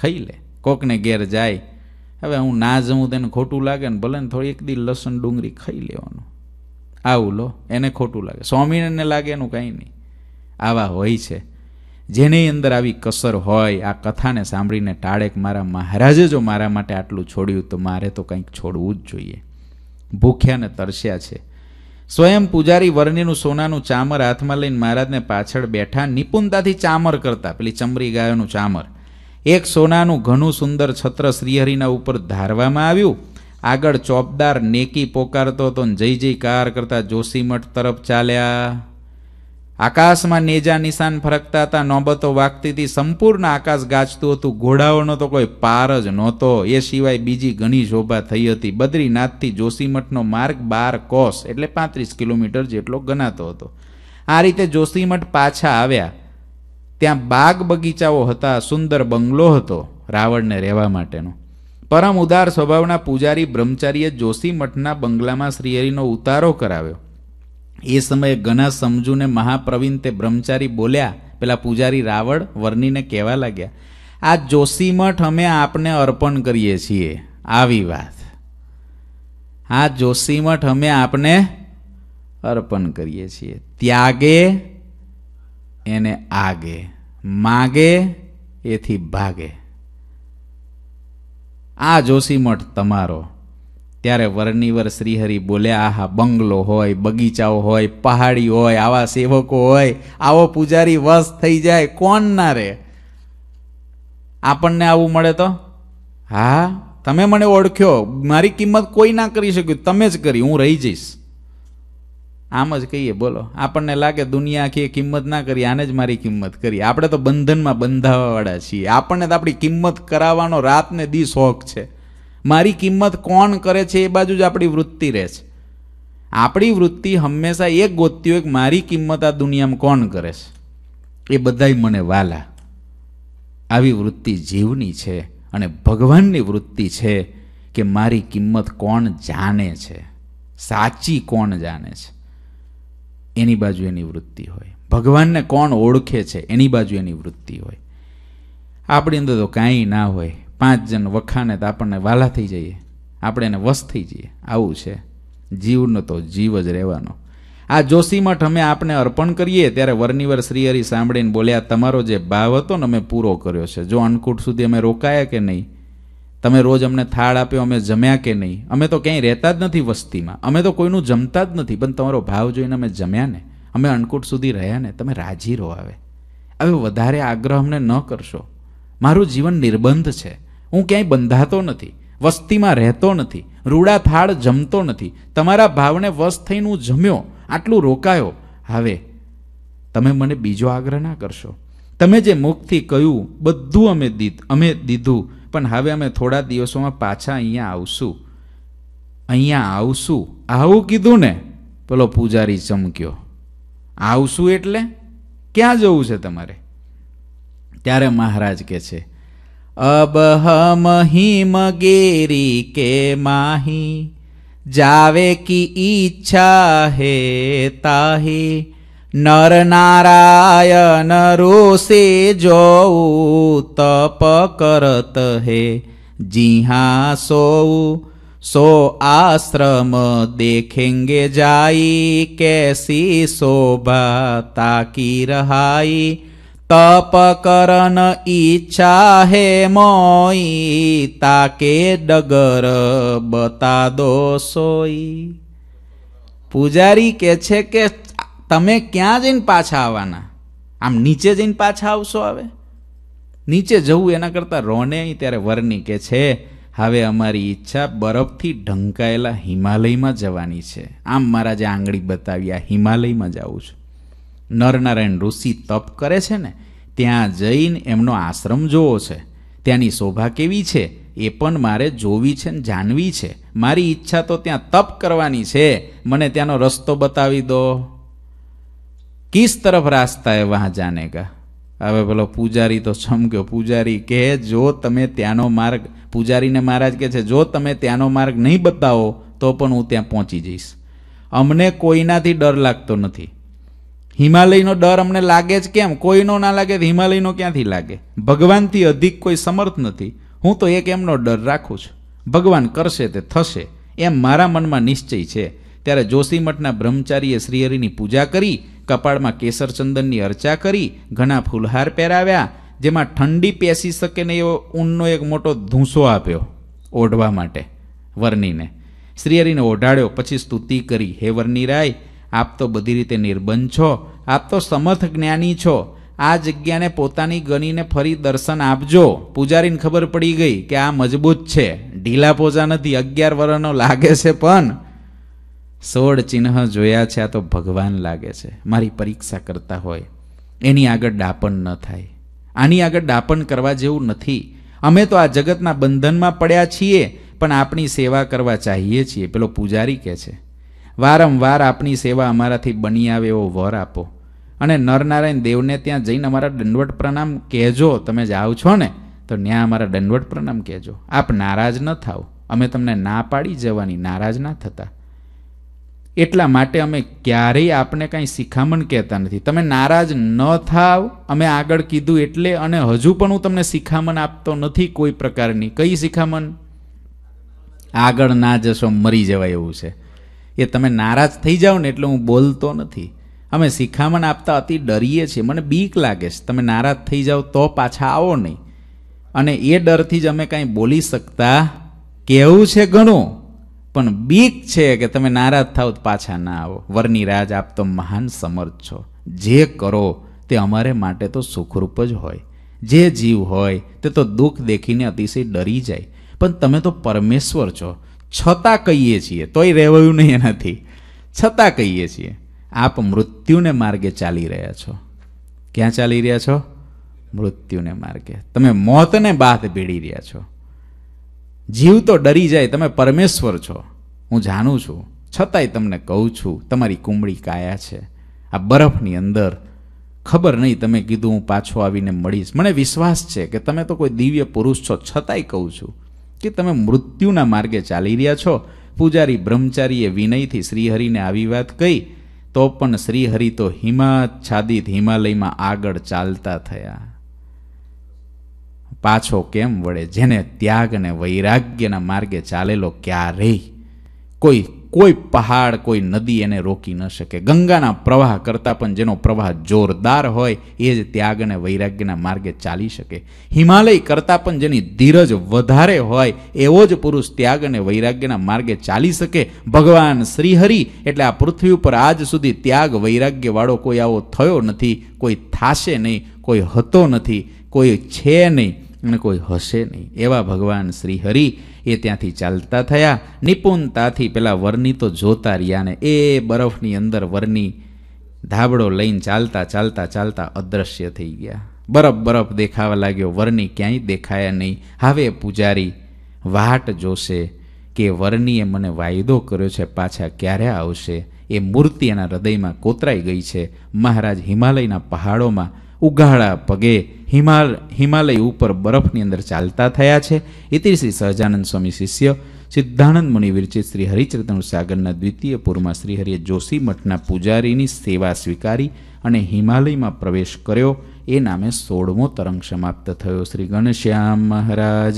ખાઈ લે કોકને ઘેર જાય હવે હું ના જઉં તેને ખોટું લાગે ને ભલે ને થોડી એક દી લસણ ડુંગળી ખાઈ લેવાનું આવું લો એને ખોટું લાગે સ્વામિયણને લાગે એનું કાંઈ નહીં આવા હોય છે જેની અંદર આવી કસર હોય આ કથાને સાંભળીને ટાળેક મારા મહારાજે જો મારા માટે આટલું છોડ્યું તો મારે તો કંઈક છોડવું જ જોઈએ ભૂખ્યાને તરસ્યા છે સ્વયં પૂજારી વર્ણિનું સોનાનું ચામર હાથમાં લઈને મહારાજને પાછળ બેઠા નિપુણતાથી ચામર કરતા પેલી ચમરી ગાયોનું ચામર એક સોનાનું ઘણું સુંદર છત્ર શ્રીહરિના ઉપર ધારવામાં આવ્યું આગળ ચોપદાર નેકી પોકારતો હતો જય જય જયકાર કરતા જોશીમઠ તરફ ચાલ્યા આકાશમાં નેજા નિશાન ફરકતા હતા નોબતો વાગતી હતી સંપૂર્ણ આકાશ ગાજતું હતું ઘોડાઓનો તો કોઈ પાર જ નહોતો એ સિવાય બીજી ઘણી શોભા થઈ હતી બદ્રીનાથથી જોશીમઠનો માર્ગ બાર કોસ એટલે પાંત્રીસ કિલોમીટર જેટલો ગણાતો હતો આ રીતે જોશીમઠ પાછા આવ્યા ત્યાં બાગ બગીચાઓ હતા સુંદર બંગલો હતો રાવણને રહેવા માટેનો પરમ ઉદાર સ્વભાવના પૂજારી બ્રહ્મચારીએ જોશીમઠના બંગલામાં શ્રીહરિનો ઉતારો કરાવ્યો એ સમયે ઘણા સમજૂને મહાપ્રવીણ તે બ્રહ્મચારી બોલ્યા પેલા પૂજારી રાવળ વર્ણીને કહેવા લાગ્યા આ જોશીમઠ અમે આપને અર્પણ કરીએ છીએ આવી વાત આ જોશીમઠ અમે આપને અર્પણ કરીએ છીએ ત્યાગે એને આગે માગે એથી ભાગે આ જોશીમઠ તમારો ત્યારે વર્ણિવર શ્રીહરિ બોલ્યા આહા બંગલો હોય બગીચાઓ હોય પહાડી હોય આવા સેવકો હોય આવો પૂજારી વસ થઈ જાય કોણ ના રે આપણને આવું મળે તો હા તમે મને ઓળખ્યો મારી કિંમત કોઈ ના કરી શક્યું તમે જ કરી હું રહી જઈશ આમ જ કહીએ બોલો આપણને લાગે દુનિયા આખી કિંમત ના કરી આને જ મારી કિંમત કરી આપણે તો બંધનમાં બંધાવાવાળા છીએ આપણને તો આપણી કિંમત કરાવવાનો રાતને દી શોખ છે મારી કિંમત કોણ કરે છે એ બાજુ જ આપણી વૃત્તિ રહે છે આપણી વૃત્તિ હંમેશા એક ગોતતી હોય કે મારી કિંમત આ દુનિયામાં કોણ કરે છે એ બધાય મને વાલા આવી વૃત્તિ જીવની છે અને ભગવાનની વૃત્તિ છે કે મારી કિંમત કોણ જાણે છે સાચી કોણ જાણે છે એની બાજુ એની વૃત્તિ હોય ભગવાનને કોણ ઓળખે છે એની બાજુ એની વૃત્તિ હોય આપણી અંદર તો કાંઈ ના હોય પાંચ જણ વખાણે તો આપણને વાલા થઈ જઈએ આપણે એને વસ થઈ જઈએ આવું છે જીવનો તો જીવ જ રહેવાનો આ જોશીમઠ અમે આપને અર્પણ કરીએ ત્યારે વર્ણિવર શ્રીહરિ સાંભળીને બોલ્યા તમારો જે ભાવ હતો ને અમે પૂરો કર્યો છે જો અન્નકૂટ સુધી અમે રોકાયા કે નહીં તમે રોજ અમને થાળ આપ્યો અમે જમ્યા કે નહીં અમે તો ક્યાંય રહેતા જ નથી વસ્તીમાં અમે તો કોઈનું જમતા જ નથી પણ તમારો ભાવ જોઈને અમે જમ્યા ને અમે અન્નકૂટ સુધી રહ્યા ને તમે રાજી રહો આવે હવે વધારે આગ્રહ અમને ન કરશો મારું જીવન નિર્બંધ છે હું ક્યાંય બંધાતો નથી વસ્તીમાં રહેતો નથી રૂડા થાળ જમતો નથી તમારા ભાવને વશ થઈને હું જમ્યો આટલું રોકાયો હવે તમે મને બીજો આગ્રહ ના કરશો તમે જે મુખથી કહ્યું બધું અમે દીધ અમે દીધું પણ હવે અમે થોડા દિવસોમાં પાછા અહીંયા આવશું અહીંયા આવશું આવું કીધું ને પેલો પૂજારી ચમક્યો આવશું એટલે ક્યાં જવું છે તમારે ત્યારે મહારાજ કહે છે अब हम ही मगेरी के माही जावे की इच्छा है ताही नर नारायण रो से जो तप करत है जी हाँ सो सो आश्रम देखेंगे जाई कैसी शोभा ताकि रहाई તપ કરન ઈચ્છા હે મોઈ તાકે ડગર બતા દો સોઈ પૂજારી કે છે કે તમે ક્યાં જઈને પાછા આવવાના આમ નીચે જઈને પાછા આવશો હવે નીચે જવું એના કરતાં રોને ત્યારે વરની કે છે હવે અમારી ઈચ્છા બરફથી ઢંકાયેલા હિમાલયમાં જવાની છે આમ મારા જે આંગળી બતાવી આ હિમાલયમાં જાઉં છું નરનારાયણ ઋષિ તપ કરે છે ને ત્યાં જઈને એમનો આશ્રમ જોવો છે ત્યાંની શોભા કેવી છે એ પણ મારે જોવી છે ને જાણવી છે મારી ઈચ્છા તો ત્યાં તપ કરવાની છે મને ત્યાંનો રસ્તો બતાવી દો કિસ તરફ રાસ્તા એ જાને જાનેગા હવે પેલો પૂજારી તો ચમક્યો પૂજારી કે જો તમે ત્યાંનો માર્ગ પૂજારીને મહારાજ કહે છે જો તમે ત્યાંનો માર્ગ નહીં બતાવો તો પણ હું ત્યાં પહોંચી જઈશ અમને કોઈનાથી ડર લાગતો નથી હિમાલયનો ડર અમને લાગે જ કેમ કોઈનો ના લાગે તો હિમાલયનો ક્યાંથી લાગે ભગવાનથી અધિક કોઈ સમર્થ નથી હું તો એક એમનો ડર રાખું છું ભગવાન કરશે તે થશે એમ મારા મનમાં નિશ્ચય છે ત્યારે જોશીમઠના બ્રહ્મચારીએ શ્રીહરિની પૂજા કરી કપાળમાં કેસરચંદનની અર્ચા કરી ઘણા ફૂલહાર પહેરાવ્યા જેમાં ઠંડી પેસી શકે ને એવો ઊનનો એક મોટો ધૂંસો આપ્યો ઓઢવા માટે વર્ણીને શ્રીહરિને ઓઢાડ્યો પછી સ્તુતિ કરી હે વર્ણી રાય આપ તો બધી રીતે નિર્બંધ છો આપ તો સમર્થ જ્ઞાની છો આ જગ્યાને પોતાની ગણીને ફરી દર્શન આપજો પૂજારીને ખબર પડી ગઈ કે આ મજબૂત છે ઢીલા પોજા નથી અગિયાર વર્ષનો લાગે છે પણ સોળ ચિહ્ન જોયા છે આ તો ભગવાન લાગે છે મારી પરીક્ષા કરતા હોય એની આગળ ડાપણ ન થાય આની આગળ ડાપણ કરવા જેવું નથી અમે તો આ જગતના બંધનમાં પડ્યા છીએ પણ આપણી સેવા કરવા ચાહીએ છીએ પેલો પૂજારી કહે છે વારંવાર આપની સેવા અમારાથી બની આવે એવો વર આપો અને નરનારાયણ દેવને ત્યાં જઈને અમારા દંડવટ પ્રણામ કહેજો તમે જાઓ છો ને તો ત્યાં અમારા દંડવટ પ્રણામ કહેજો આપ નારાજ ન થાઓ અમે તમને ના પાડી જવાની નારાજ ના થતા એટલા માટે અમે ક્યારેય આપને કાંઈ શિખામણ કહેતા નથી તમે નારાજ ન થાવ અમે આગળ કીધું એટલે અને હજુ પણ હું તમને શિખામણ આપતો નથી કોઈ પ્રકારની કઈ શિખામણ આગળ ના જશો મરી જવાય એવું છે એ તમે નારાજ થઈ જાઓ ને એટલે હું બોલતો નથી અમે શિખામણ આપતા અતિ ડરીએ છીએ મને બીક લાગે છે તમે નારાજ થઈ જાઓ તો પાછા આવો નહીં અને એ ડરથી જ અમે કાંઈ બોલી શકતા કહેવું છે ઘણું પણ બીક છે કે તમે નારાજ થાવ પાછા ના આવો વરની રાજ આપ મહાન સમર્થ છો જે કરો તે અમારે માટે તો સુખરૂપ જ હોય જે જીવ હોય તે તો દુઃખ દેખીને અતિશય ડરી જાય પણ તમે તો પરમેશ્વર છો છતાં કહીએ છીએ તોય રહેવાયું નહીં એનાથી છતાં કહીએ છીએ આપ મૃત્યુને માર્ગે ચાલી રહ્યા છો ક્યાં ચાલી રહ્યા છો મૃત્યુને માર્ગે તમે મોતને બાથ ભેડી રહ્યા છો જીવ તો ડરી જાય તમે પરમેશ્વર છો હું જાણું છું છતાંય તમને કહું છું તમારી કુંબળી કાયા છે આ બરફની અંદર ખબર નહીં તમે કીધું હું પાછો આવીને મળીશ મને વિશ્વાસ છે કે તમે તો કોઈ દિવ્ય પુરુષ છો છતાંય કહું છું કે તમે મૃત્યુના માર્ગે ચાલી રહ્યા છો પૂજારી બ્રહ્મચારીએ વિનયથી શ્રીહરિને આવી વાત કહી તો પણ શ્રીહરિ તો હિમાચ્છાદિત છાદિત હિમાલયમાં આગળ ચાલતા થયા પાછો કેમ વળે જેને ત્યાગ અને વૈરાગ્યના માર્ગે ચાલેલો ક્યારેય કોઈ કોઈ પહાડ કોઈ નદી એને રોકી ન શકે ગંગાના પ્રવાહ કરતાં પણ જેનો પ્રવાહ જોરદાર હોય એ જ ત્યાગ અને વૈરાગ્યના માર્ગે ચાલી શકે હિમાલય કરતાં પણ જેની ધીરજ વધારે હોય એવો જ પુરુષ ત્યાગ અને વૈરાગ્યના માર્ગે ચાલી શકે ભગવાન શ્રીહરિ એટલે આ પૃથ્વી ઉપર આજ સુધી ત્યાગ વૈરાગ્યવાળો કોઈ આવો થયો નથી કોઈ થાશે નહીં કોઈ હતો નથી કોઈ છે નહીં અને કોઈ હશે નહીં એવા ભગવાન શ્રીહરિ એ ત્યાંથી ચાલતા થયા નિપુણતાથી પેલા વરની તો જોતા રહ્યા ને એ બરફની અંદર વરની ધાબળો લઈને ચાલતા ચાલતા ચાલતા અદૃશ્ય થઈ ગયા બરફ બરફ દેખાવા લાગ્યો વરની ક્યાંય દેખાયા નહીં હવે પૂજારી વાટ જોશે કે વરનીએ મને વાયદો કર્યો છે પાછા ક્યારે આવશે એ મૂર્તિ એના હૃદયમાં કોતરાઈ ગઈ છે મહારાજ હિમાલયના પહાડોમાં ઉઘાડા પગે હિમાલ હિમાલય ઉપર બરફની અંદર ચાલતા થયા છે ઇતિ શ્રી સહજાનંદ સ્વામી શિષ્ય સિદ્ધાનંદ મુનિ વિરચિત શ્રી હરિચરતન સાગરના દ્વિતીય પૂરમાં શ્રીહરિએ જોશી મઠના પૂજારીની સેવા સ્વીકારી અને હિમાલયમાં પ્રવેશ કર્યો એ નામે સોળમો તરંગ સમાપ્ત થયો શ્રી ગણશ્યામ મહારાજ